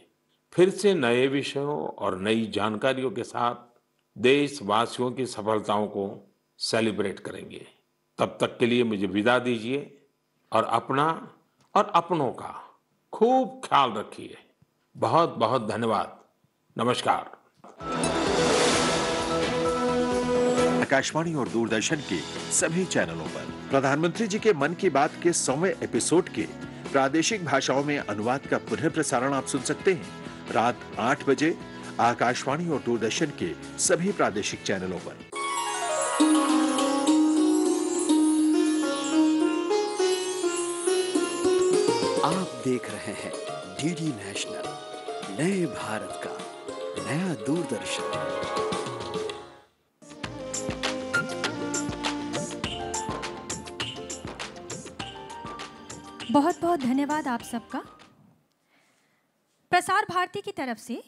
फिर से नए विषयों और नई जानकारियों के साथ देशवासियों की सफलताओं को सेलिब्रेट करेंगे तब तक के लिए मुझे विदा दीजिए और अपना और अपनों का खूब ख्याल रखिए बहुत बहुत धन्यवाद नमस्कार आकाशवाणी और दूरदर्शन के सभी चैनलों पर प्रधानमंत्री जी के मन की बात के सौवे एपिसोड के प्रादेशिक भाषाओं में अनुवाद का पुनः प्रसारण आप सुन सकते हैं रात आठ बजे आकाशवाणी और दूरदर्शन के सभी प्रादेशिक चैनलों पर आप देख रहे हैं डीडी नेशनल नए भारत का नया दूरदर्शन बहुत बहुत धन्यवाद आप सबका प्रसार भारती की तरफ से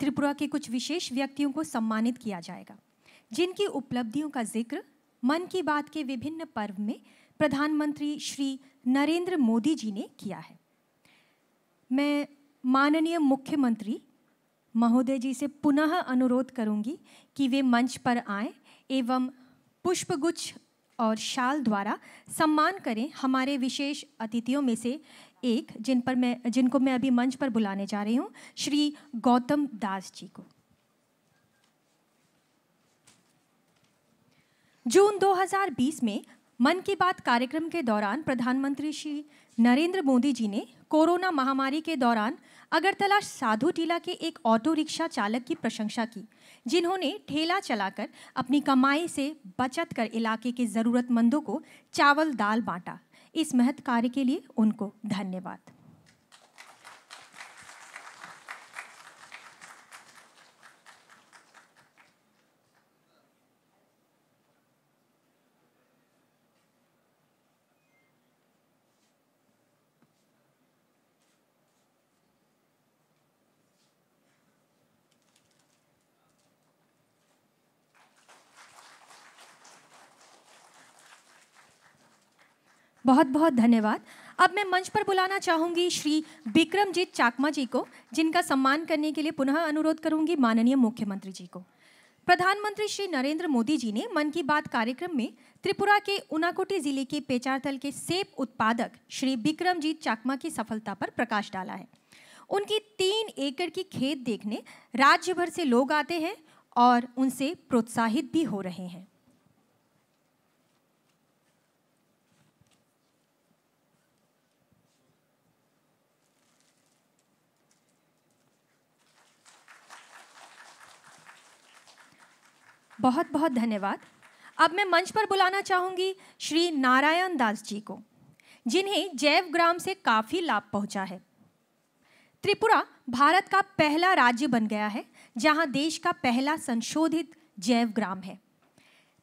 त्रिपुरा के कुछ विशेष व्यक्तियों को सम्मानित किया जाएगा जिनकी उपलब्धियों का जिक्र मन की बात के विभिन्न पर्व में प्रधानमंत्री श्री नरेंद्र मोदी जी ने किया है मैं माननीय मुख्यमंत्री महोदय जी से पुनः अनुरोध करूंगी कि वे मंच पर आएं एवं पुष्पगुच्छ और शाल द्वारा सम्मान करें हमारे विशेष अतिथियों में से एक जिन पर मैं जिनको मैं अभी मंच पर बुलाने जा रही हूँ श्री गौतम दास जी को जून 2020 में मन की बात कार्यक्रम के दौरान प्रधानमंत्री श्री नरेंद्र मोदी जी ने कोरोना महामारी के दौरान अगरतला साधु टीला के एक ऑटो रिक्शा चालक की प्रशंसा की जिन्होंने ठेला चलाकर अपनी कमाई से बचत कर इलाके के ज़रूरतमंदों को चावल दाल बांटा इस महत्व कार्य के लिए उनको धन्यवाद बहुत बहुत धन्यवाद अब मैं मंच पर बुलाना चाहूँगी श्री बिक्रमजीत चाकमा जी को जिनका सम्मान करने के लिए पुनः अनुरोध करूँगी माननीय मुख्यमंत्री जी को प्रधानमंत्री श्री नरेंद्र मोदी जी ने मन की बात कार्यक्रम में त्रिपुरा के उनाकोटी जिले के पेचारथल के सेब उत्पादक श्री बिक्रमजीत चाकमा की सफलता पर प्रकाश डाला है उनकी तीन एकड़ की खेत देखने राज्य भर से लोग आते हैं और उनसे प्रोत्साहित भी हो रहे हैं बहुत बहुत धन्यवाद अब मैं मंच पर बुलाना चाहूँगी श्री नारायण दास जी को जिन्हें जैव ग्राम से काफ़ी लाभ पहुँचा है त्रिपुरा भारत का पहला राज्य बन गया है जहां देश का पहला संशोधित जैव ग्राम है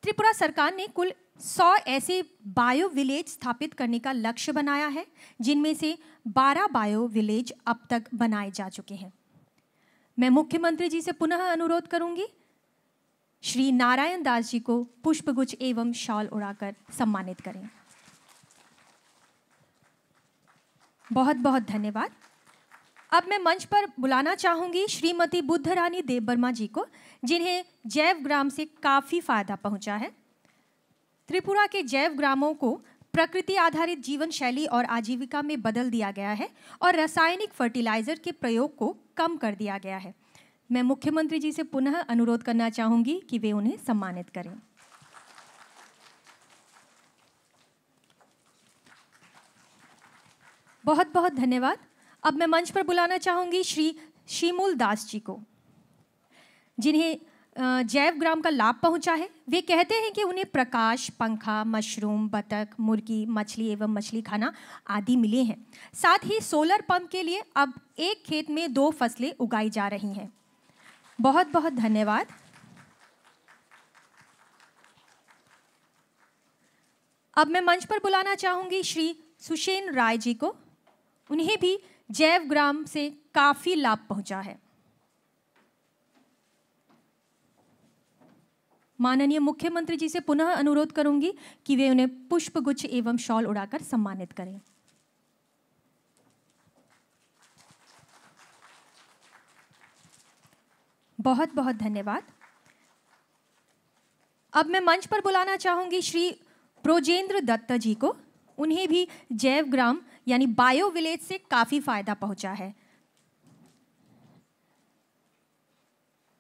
त्रिपुरा सरकार ने कुल 100 ऐसे बायो विलेज स्थापित करने का लक्ष्य बनाया है जिनमें से 12 बायो विलेज अब तक बनाए जा चुके हैं मैं मुख्यमंत्री जी से पुनः अनुरोध करूंगी श्री नारायण दास जी को पुष्पगुच्छ एवं शॉल उड़ाकर सम्मानित करें बहुत बहुत धन्यवाद अब मैं मंच पर बुलाना चाहूँगी श्रीमती बुद्ध रानी देव वर्मा जी को जिन्हें जैव ग्राम से काफ़ी फायदा पहुँचा है त्रिपुरा के जैव ग्रामों को प्रकृति आधारित जीवन शैली और आजीविका में बदल दिया गया है और रासायनिक फर्टिलाइजर के प्रयोग को कम कर दिया गया है मैं मुख्यमंत्री जी से पुनः अनुरोध करना चाहूँगी कि वे उन्हें सम्मानित करें बहुत बहुत धन्यवाद अब मैं मंच पर बुलाना चाहूँगी श्री शिमूल दास जी को जिन्हें जैव ग्राम का लाभ पहुंचा है वे कहते हैं कि उन्हें प्रकाश पंखा मशरूम बतख मुर्गी मछली एवं मछली खाना आदि मिले हैं साथ ही सोलर पंप के लिए अब एक खेत में दो फसलें उगाई जा रही हैं बहुत बहुत धन्यवाद अब मैं मंच पर बुलाना चाहूंगी श्री सुशेन राय जी को उन्हें भी जैव ग्राम से काफ़ी लाभ पहुंचा है माननीय मुख्यमंत्री जी से पुनः अनुरोध करूंगी कि वे उन्हें पुष्प गुच्छ एवं शॉल उड़ाकर सम्मानित करें बहुत बहुत धन्यवाद अब मैं मंच पर बुलाना चाहूँगी श्री प्रोजेंद्र दत्त जी को उन्हें भी जैव ग्राम यानी बायो विलेज से काफ़ी फायदा पहुंचा है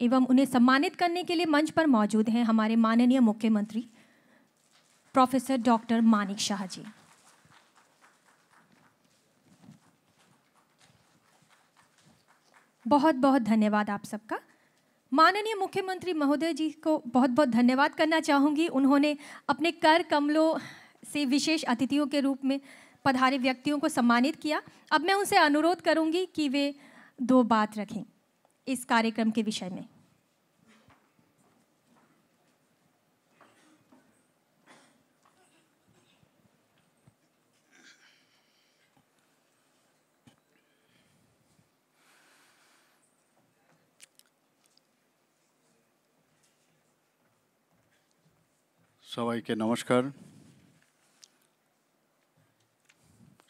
एवं उन्हें सम्मानित करने के लिए मंच पर मौजूद हैं हमारे माननीय मुख्यमंत्री प्रोफेसर डॉक्टर मानिक शाह जी बहुत बहुत धन्यवाद आप सबका माननीय मुख्यमंत्री महोदय जी को बहुत बहुत धन्यवाद करना चाहूँगी उन्होंने अपने कर कमलों से विशेष अतिथियों के रूप में पधारे व्यक्तियों को सम्मानित किया अब मैं उनसे अनुरोध करूँगी कि वे दो बात रखें इस कार्यक्रम के विषय में সবাইকে নমস্কার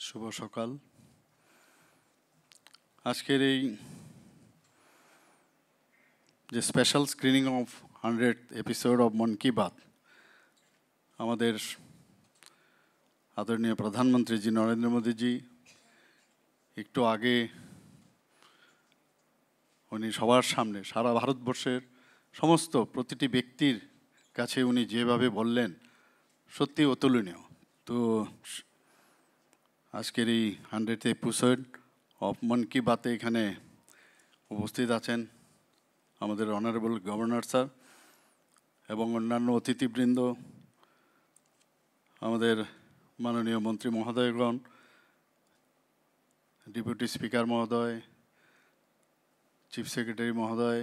শুভ সকাল আজকের এই যে special screening of hundred episode of Mann Ki বাত আমাদের আদরণীয় প্রধানমন্ত্রীজি নরেন্দ্র মোদীজি একটু আগে উনি সবার সামনে সারা ভারতবর্ষের সমস্ত প্রতিটি ব্যক্তির কাছে উনি যেভাবে বললেন সত্যি অতুলনীয় তো আজকের এই হান্ড্রেড এপিসোড অফ মন কি বাতে এখানে উপস্থিত আছেন আমাদের অনারেবল গভর্নর স্যার এবং অন্যান্য অতিথিবৃন্দ আমাদের মাননীয় মন্ত্রী মহোদয়গণ ডেপুটি স্পিকার মহোদয় চিফ সেক্রেটারি মহোদয়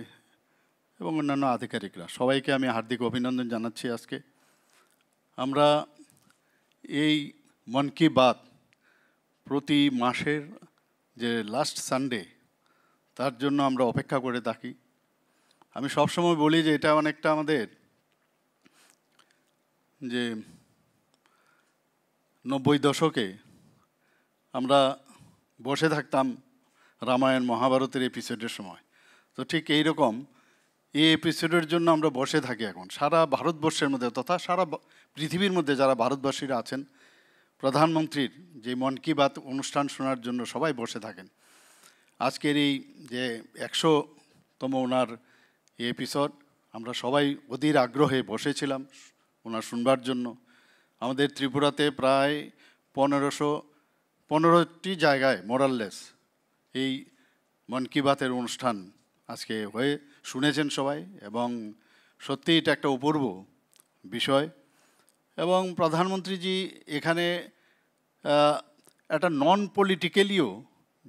এবং অন্যান্য আধিকারিকরা সবাইকে আমি হার্দিক অভিনন্দন জানাচ্ছি আজকে আমরা এই মন কি বাত প্রতি মাসের যে লাস্ট সানডে তার জন্য আমরা অপেক্ষা করে থাকি আমি সবসময় বলি যে এটা অনেকটা আমাদের যে নব্বই দশকে আমরা বসে থাকতাম রামায়ণ মহাভারতের এপিসোডের সময় তো ঠিক এই রকম এই এপিসোডের জন্য আমরা বসে থাকি এখন সারা ভারতবর্ষের মধ্যে তথা সারা পৃথিবীর মধ্যে যারা ভারতবাসীরা আছেন প্রধানমন্ত্রীর যে মন কি বাত অনুষ্ঠান শোনার জন্য সবাই বসে থাকেন আজকের এই যে একশোতম ওনার এপিসোড আমরা সবাই অধীর আগ্রহে বসেছিলাম ওনার শুনবার জন্য আমাদের ত্রিপুরাতে প্রায় পনেরোশো পনেরোটি জায়গায় মোরাললেস এই মন কি বাতের অনুষ্ঠান আজকে হয়ে শুনেছেন সবাই এবং সত্যি এটা একটা অপূর্ব বিষয় এবং প্রধানমন্ত্রীজি এখানে একটা নন পলিটিক্যালিও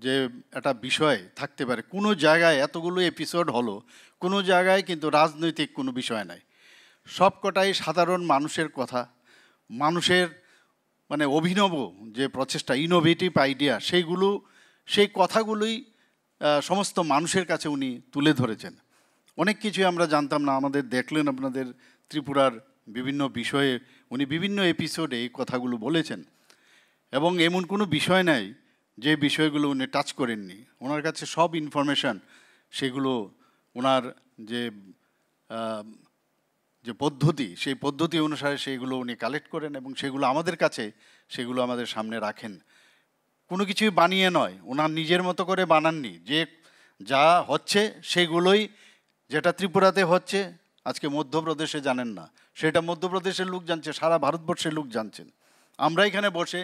যে একটা বিষয় থাকতে পারে কোনো জায়গায় এতগুলো এপিসোড হলো কোনো জায়গায় কিন্তু রাজনৈতিক কোনো বিষয় নাই সব কটাই সাধারণ মানুষের কথা মানুষের মানে অভিনব যে প্রচেষ্টা ইনোভেটিভ আইডিয়া সেইগুলো সেই কথাগুলোই সমস্ত মানুষের কাছে উনি তুলে ধরেছেন অনেক কিছুই আমরা জানতাম না আমাদের দেখলেন আপনাদের ত্রিপুরার বিভিন্ন বিষয়ে উনি বিভিন্ন এপিসোডে এই কথাগুলো বলেছেন এবং এমন কোনো বিষয় নাই যে বিষয়গুলো উনি টাচ করেননি ওনার কাছে সব ইনফরমেশান সেগুলো ওনার যে যে পদ্ধতি সেই পদ্ধতি অনুসারে সেইগুলো উনি কালেক্ট করেন এবং সেগুলো আমাদের কাছে সেগুলো আমাদের সামনে রাখেন কোনো কিছুই বানিয়ে নয় ওনার নিজের মতো করে বানাননি যে যা হচ্ছে সেগুলোই যেটা ত্রিপুরাতে হচ্ছে আজকে মধ্যপ্রদেশে জানেন না সেটা মধ্যপ্রদেশের লোক জানছে সারা ভারতবর্ষের লোক জানছেন আমরা এখানে বসে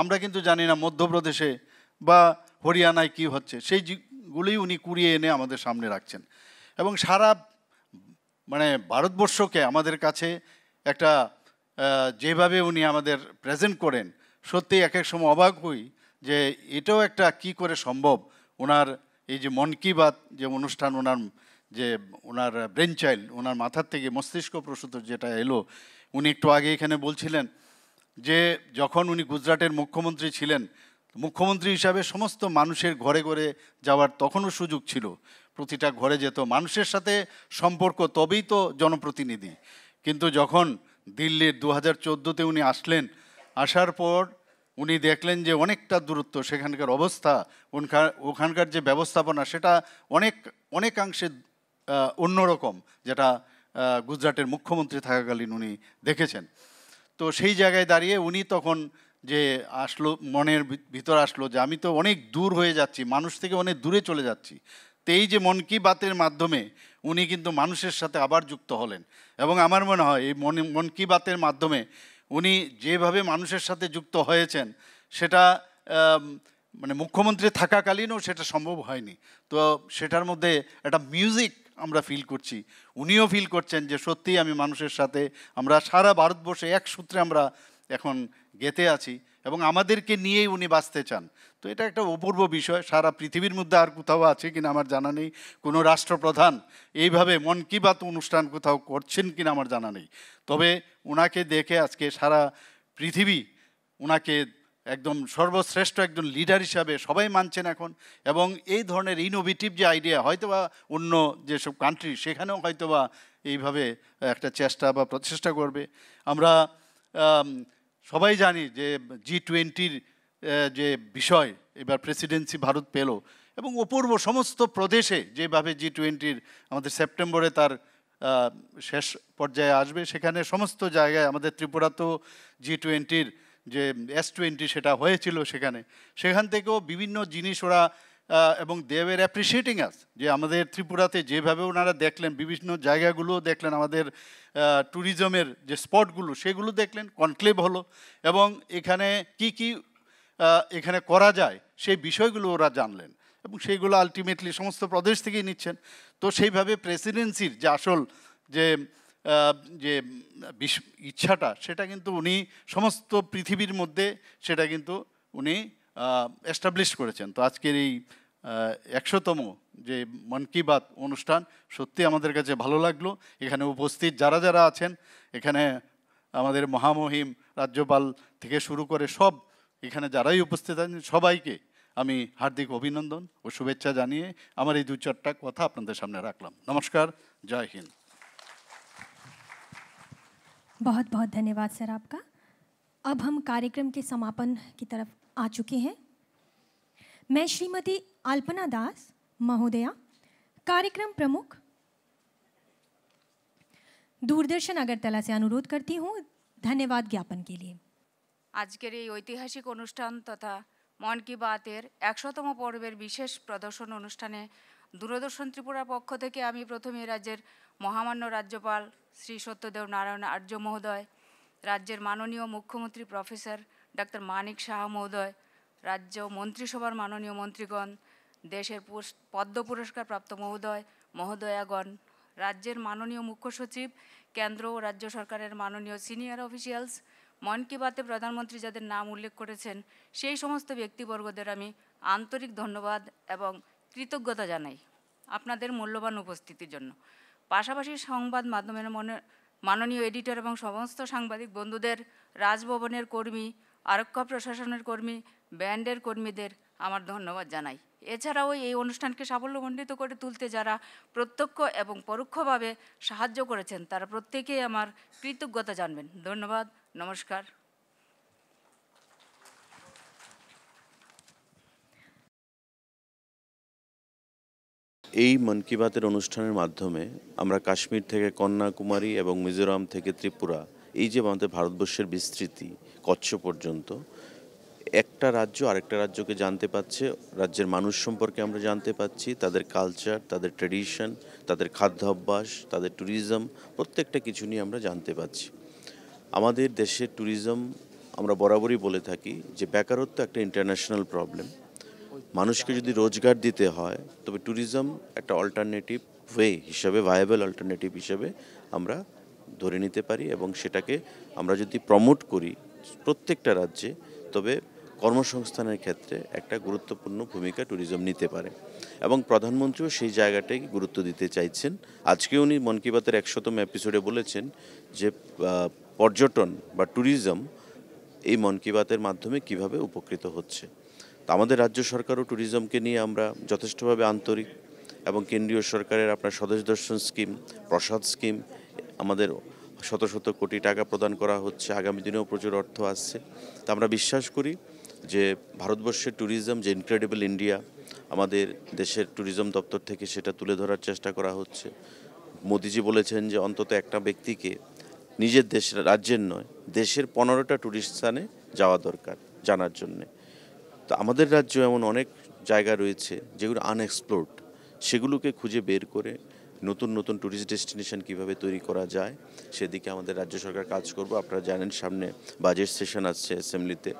আমরা কিন্তু জানি না মধ্যপ্রদেশে বা হরিয়ানায় কি হচ্ছে সেইগুলি উনি কুড়িয়ে এনে আমাদের সামনে রাখছেন এবং সারা মানে ভারতবর্ষকে আমাদের কাছে একটা যেভাবে উনি আমাদের প্রেজেন্ট করেন সত্যি এক এক সময় অবাক হই যে এটাও একটা কি করে সম্ভব ওনার এই যে মন কি বাত যে অনুষ্ঠান ওনার যে ওনার ব্রেন চাইল্ড ওনার মাথার থেকে মস্তিষ্ক প্রসূত যেটা এলো উনি একটু আগে এখানে বলছিলেন যে যখন উনি গুজরাটের মুখ্যমন্ত্রী ছিলেন মুখ্যমন্ত্রী হিসাবে সমস্ত মানুষের ঘরে ঘরে যাওয়ার তখনও সুযোগ ছিল প্রতিটা ঘরে যেত মানুষের সাথে সম্পর্ক তবেই তো জনপ্রতিনিধি কিন্তু যখন দিল্লির দু হাজার চোদ্দোতে উনি আসলেন আসার পর উনি দেখলেন যে অনেকটা দূরত্ব সেখানকার অবস্থা ওখানকার ওখানকার যে ব্যবস্থাপনা সেটা অনেক অনেকাংশে অন্যরকম যেটা গুজরাটের মুখ্যমন্ত্রী থাকাকালীন উনি দেখেছেন তো সেই জায়গায় দাঁড়িয়ে উনি তখন যে আসলো মনের ভিতর আসলো যে আমি তো অনেক দূর হয়ে যাচ্ছি মানুষ থেকে অনেক দূরে চলে যাচ্ছি তো এই যে মন কি বাতের মাধ্যমে উনি কিন্তু মানুষের সাথে আবার যুক্ত হলেন এবং আমার মনে হয় এই মন মন কি বাতের মাধ্যমে উনি যেভাবে মানুষের সাথে যুক্ত হয়েছেন সেটা মানে মুখ্যমন্ত্রী থাকাকালীনও সেটা সম্ভব হয়নি তো সেটার মধ্যে একটা মিউজিক আমরা ফিল করছি উনিও ফিল করছেন যে সত্যিই আমি মানুষের সাথে আমরা সারা ভারতবর্ষে এক সূত্রে আমরা এখন গেতে আছি এবং আমাদেরকে নিয়েই উনি বাঁচতে চান তো এটা একটা অপূর্ব বিষয় সারা পৃথিবীর মধ্যে আর কোথাও আছে কিনা আমার জানা নেই কোনো রাষ্ট্রপ্রধান এইভাবে মন কি বাত অনুষ্ঠান কোথাও করছেন কিনা আমার জানা নেই তবে ওনাকে দেখে আজকে সারা পৃথিবী ওনাকে একদম সর্বশ্রেষ্ঠ একজন লিডার হিসাবে সবাই মানছেন এখন এবং এই ধরনের ইনোভেটিভ যে আইডিয়া হয়তোবা অন্য যেসব কান্ট্রি সেখানেও হয়তোবা এইভাবে একটা চেষ্টা বা প্রচেষ্টা করবে আমরা সবাই জানি যে জি টোয়েন্টির যে বিষয় এবার প্রেসিডেন্সি ভারত পেল এবং অপূর্ব সমস্ত প্রদেশে যেভাবে জি টোয়েন্টির আমাদের সেপ্টেম্বরে তার শেষ পর্যায়ে আসবে সেখানে সমস্ত জায়গায় আমাদের ত্রিপুরা তো জি টোয়েন্টির যে এস টোয়েন্টি সেটা হয়েছিল সেখানে সেখান থেকেও বিভিন্ন জিনিস ওরা এবং দেবের অ্যাপ্রিসিয়েটিং আস যে আমাদের ত্রিপুরাতে যেভাবে ওনারা দেখলেন বিভিন্ন জায়গাগুলোও দেখলেন আমাদের ট্যুরিজমের যে স্পটগুলো সেগুলো দেখলেন কনক্লেভ হলো এবং এখানে কি কি এখানে করা যায় সেই বিষয়গুলো ওরা জানলেন এবং সেইগুলো আলটিমেটলি সমস্ত প্রদেশ থেকেই নিচ্ছেন তো সেইভাবে প্রেসিডেন্সির যে আসল যে যে ইচ্ছাটা সেটা কিন্তু উনি সমস্ত পৃথিবীর মধ্যে সেটা কিন্তু উনি এস্টাবলিশ করেছেন তো আজকের এই একশোতম যে মন কি বাত অনুষ্ঠান সত্যি আমাদের কাছে ভালো লাগলো এখানে উপস্থিত যারা যারা আছেন এখানে আমাদের মহামহিম রাজ্যপাল থেকে শুরু করে সব এখানে যারাই উপস্থিত আছেন সবাইকে আমি হার্দিক অভিনন্দন ও শুভেচ্ছা জানিয়ে আমার এই দু চারটা কথা আপনাদের সামনে রাখলাম নমস্কার জয় হিন্দ बहुत बहुत धन्यवाद सर आपका अब हम कार्यक्रम के समापन की तरफ आ चुके हैं मैं श्रीमती अल्पना दास महोदया कार्यक्रम प्रमुख दूरदर्शन अगरतला से अनुरोध करती हूँ धन्यवाद ज्ञापन के लिए आज के ऐतिहासिक अनुष्ठान तथा मन की बात একশোতম পর্বের বিশেষ प्रदर्शन অনুষ্ঠানে दूरदर्शन त्रिपुरार पक्ष प्रथम राज्य মহামান্য রাজ্যপাল শ্রী সত্যদেব নারায়ণ আর্য মহোদয় রাজ্যের মাননীয় মুখ্যমন্ত্রী প্রফেসর ডাক্তার মানিক সাহা মহোদয় রাজ্য মন্ত্রিসভার মাননীয় মন্ত্রীগণ দেশের পদ্ম পুরস্কার প্রাপ্ত মহোদয় মহোদয়াগণ রাজ্যের মাননীয় মুখ্য সচিব কেন্দ্র ও রাজ্য সরকারের মাননীয় সিনিয়র অফিসিয়ালস মন কি বাতে প্রধানমন্ত্রী যাদের নাম উল্লেখ করেছেন সেই সমস্ত ব্যক্তিবর্গদের আমি আন্তরিক ধন্যবাদ এবং কৃতজ্ঞতা জানাই আপনাদের মূল্যবান উপস্থিতির জন্য পাশাপাশি সংবাদ মাধ্যমের মনে মাননীয় এডিটর এবং সমস্ত সাংবাদিক বন্ধুদের রাজভবনের কর্মী আরক্ষা প্রশাসনের কর্মী ব্যান্ডের কর্মীদের আমার ধন্যবাদ জানাই এছাড়াও এই অনুষ্ঠানকে সাফল্যমণ্ডিত করে তুলতে যারা প্রত্যক্ষ এবং পরোক্ষভাবে সাহায্য করেছেন তারা প্রত্যেকেই আমার কৃতজ্ঞতা জানবেন ধন্যবাদ নমস্কার এই মন কি বাতের অনুষ্ঠানের মাধ্যমে আমরা কাশ্মীর থেকে কন্যাকুমারী এবং মিজোরাম থেকে ত্রিপুরা এই যে আমাদের ভারতবর্ষের বিস্তৃতি কচ্ছ পর্যন্ত একটা রাজ্য আরেকটা রাজ্যকে জানতে পারছে রাজ্যের মানুষ সম্পর্কে আমরা জানতে পাচ্ছি তাদের কালচার তাদের ট্রেডিশন তাদের খাদ্যাভ্যাস তাদের ট্যুরিজম প্রত্যেকটা কিছু নিয়ে আমরা জানতে পাচ্ছি আমাদের দেশের ট্যুরিজম আমরা বরাবরই বলে থাকি যে বেকারত্ব একটা ইন্টারন্যাশনাল প্রবলেম মানুষকে যদি রোজগার দিতে হয় তবে ট্যুরিজম একটা অল্টারনেটিভ ওয়ে হিসাবে ভায়াবল অল্টারনেটিভ হিসাবে আমরা ধরে নিতে পারি এবং সেটাকে আমরা যদি প্রমোট করি প্রত্যেকটা রাজ্যে তবে কর্মসংস্থানের ক্ষেত্রে একটা গুরুত্বপূর্ণ ভূমিকা ট্যুরিজম নিতে পারে এবং প্রধানমন্ত্রীও সেই জায়গাটাই গুরুত্ব দিতে চাইছেন আজকে উনি মন কি বাতের একশোতম এপিসোডে বলেছেন যে পর্যটন বা ট্যুরিজম এই মন কি বাতের মাধ্যমে কিভাবে উপকৃত হচ্ছে আমাদের রাজ্য সরকারও ট্যুরিজমকে নিয়ে আমরা যথেষ্টভাবে আন্তরিক এবং কেন্দ্রীয় সরকারের আপনার স্বদেশ দর্শন স্কিম প্রসাদ স্কিম আমাদের শত শত কোটি টাকা প্রদান করা হচ্ছে আগামী দিনেও প্রচুর অর্থ আসছে তা আমরা বিশ্বাস করি যে ভারতবর্ষের ট্যুরিজম যে ইনক্রেডিবল ইন্ডিয়া আমাদের দেশের ট্যুরিজম দপ্তর থেকে সেটা তুলে ধরার চেষ্টা করা হচ্ছে মোদিজি বলেছেন যে অন্তত একটা ব্যক্তিকে নিজের দেশ রাজ্যের নয় দেশের পনেরোটা ট্যুরিস্ট স্থানে যাওয়া দরকার জানার জন্যে তো আমাদের রাজ্য এমন অনেক জায়গা রয়েছে যেগুলো আনএক্সপ্লোর্ড সেগুলোকে খুঁজে বের করে নতুন নতুন ট্যুরিস্ট ডেস্টিনেশন কিভাবে তৈরি করা যায় সেদিকে আমাদের রাজ্য সরকার কাজ করব আপনারা জানেন সামনে বাজেট সেশন আসছে অ্যাসেম্বলিতে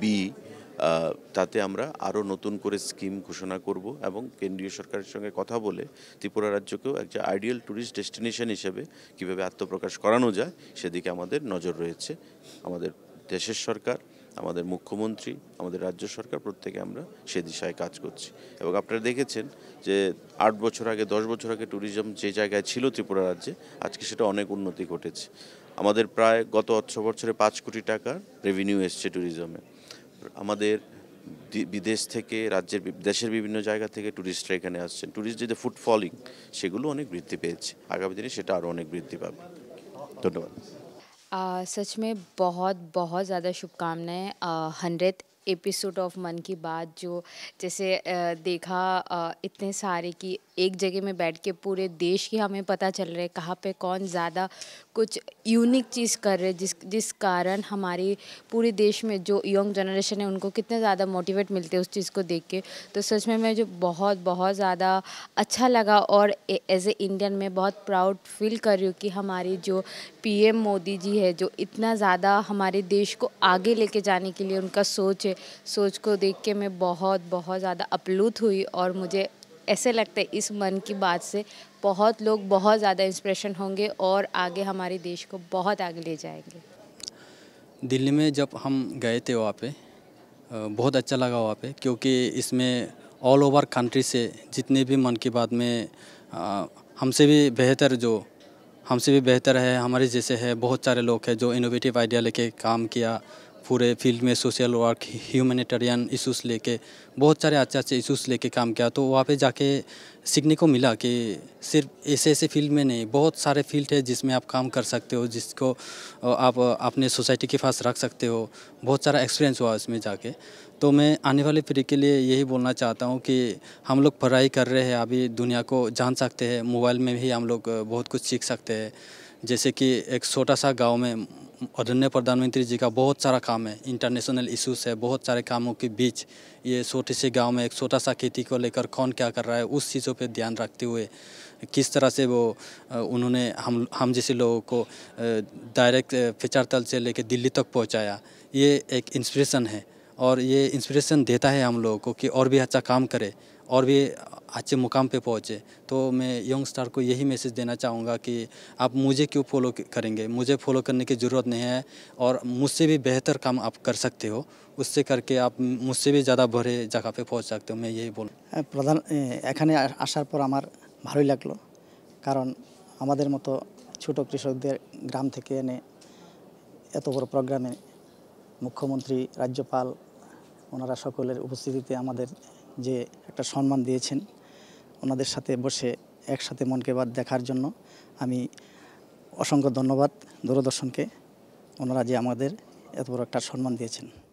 বি তাতে আমরা আরও নতুন করে স্কিম ঘোষণা করব এবং কেন্দ্রীয় সরকারের সঙ্গে কথা বলে ত্রিপুরা রাজ্যকেও একটা আইডিয়াল ট্যুরিস্ট ডেস্টিনেশন হিসেবে কিভাবে আত্মপ্রকাশ করানো যায় সেদিকে আমাদের নজর রয়েছে আমাদের দেশের সরকার আমাদের মুখ্যমন্ত্রী আমাদের রাজ্য সরকার প্রত্যেকে আমরা সে দিশায় কাজ করছি এবং আপনারা দেখেছেন যে আট বছর আগে দশ বছর আগে ট্যুরিজম যে জায়গায় ছিল ত্রিপুরা রাজ্যে আজকে সেটা অনেক উন্নতি ঘটেছে আমাদের প্রায় গত অর্থ বছরে পাঁচ কোটি টাকার রেভিনিউ এসছে ট্যুরিজমে আমাদের বিদেশ থেকে রাজ্যের দেশের বিভিন্ন জায়গা থেকে ট্যুরিস্টরা এখানে আসছেন ট্যুরিস্ট যে ফুটফলিং সেগুলো অনেক বৃদ্ধি পেয়েছে আগামী দিনে সেটা আরও অনেক বৃদ্ধি পাবে ধন্যবাদ आ, सच में बहुत बहुत ज़्यादा शुभकामनाएं हंड्रेड एपिसोड ऑफ मन की बात जो जैसे आ, देखा आ, इतने सारे की एक जगह में बैठ के पूरे देश की हमें पता चल रहा है कहाँ पे कौन ज़्यादा कुछ यूनिक चीज़ कर रहे जिस जिस कारण हमारी पूरे देश में जो यंग जनरेशन है उनको कितने ज़्यादा मोटिवेट मिलते हैं उस चीज़ को देख के तो सच में मैं जो बहुत बहुत ज़्यादा अच्छा लगा और एज ए इंडियन मैं बहुत प्राउड फील कर रही हूँ कि हमारी जो पीएम मोदी जी है जो इतना ज़्यादा हमारे देश को आगे लेके जाने के लिए उनका सोच है सोच को देख के मैं बहुत बहुत ज़्यादा अपलुत हुई और मुझे ऐसे लगता है इस मन की बात से बहुत लोग बहुत ज़्यादा इंस्पिरेशन होंगे और आगे हमारे देश को बहुत आगे ले जाएंगे दिल्ली में जब हम गए थे वहाँ पे बहुत अच्छा लगा वहाँ पे क्योंकि इसमें ऑल ओवर कंट्री से जितने भी मन की बात में हमसे भी बेहतर जो हमसे भी बेहतर है हमारे जैसे है बहुत सारे लोग हैं जो इनोवेटिव आइडिया लेके काम किया पूरे फील्ड में सोशल वर्क ह्यूमनिटेरियन इशूज़ लेके बहुत सारे अच्छे अच्छे इशूज़ लेके काम किया तो वहाँ पे जाके सीखने को मिला कि सिर्फ ऐसे ऐसे फील्ड में नहीं बहुत सारे फील्ड है जिसमें आप काम कर सकते हो जिसको आप अपने सोसाइटी के पास रख सकते हो बहुत सारा एक्सपीरियंस हुआ उसमें जाके तो मैं आने वाले पीढ़ी के लिए यही बोलना चाहता हूँ कि हम लोग पढ़ाई कर रहे हैं अभी दुनिया को जान सकते हैं मोबाइल में भी हम लोग बहुत कुछ सीख सकते हैं जैसे कि एक छोटा सा गांव में आदरणीय प्रधानमंत्री जी का बहुत सारा काम है इंटरनेशनल इश्यूज है बहुत सारे कामों के बीच ये छोटे से गांव में एक छोटा सा खेती को लेकर कौन क्या कर रहा है उस चीज़ों पे ध्यान रखते हुए किस तरह से वो उन्होंने हम हम जैसे लोगों को डायरेक्ट तल से लेकर दिल्ली तक पहुँचाया ये एक इंस्परेशन है और ये इंस्परेशन देता है हम लोगों को कि और भी अच्छा काम करे और भी अच्छे मुकाम पे पहुँचे तो मैं यंग स्टार को यही मैसेज देना चाहूँगा कि आप मुझे क्यों फॉलो करेंगे मुझे फॉलो करने की ज़रूरत नहीं है और मुझसे भी बेहतर काम आप कर सकते हो उससे करके आप मुझसे भी ज़्यादा बड़े जगह पे पहुँच सकते हो मैं यही बोल প্রধান এখানে আসার পর আমার ভালোই লাগলো কারণ আমাদের মতো ছোট কৃষকদের ग्राम थे এনে এত বড় প্রোগ্রামে মুখ্যমন্ত্রী রাজ্যপাল ওনারা সকলের উপস্থিতিতে আমাদের যে একটা সম্মান দিয়েছেন ওনাদের সাথে বসে একসাথে মনকে বাদ দেখার জন্য আমি অসংখ্য ধন্যবাদ দূরদর্শনকে ওনারা যে আমাদের এত বড় একটা সম্মান দিয়েছেন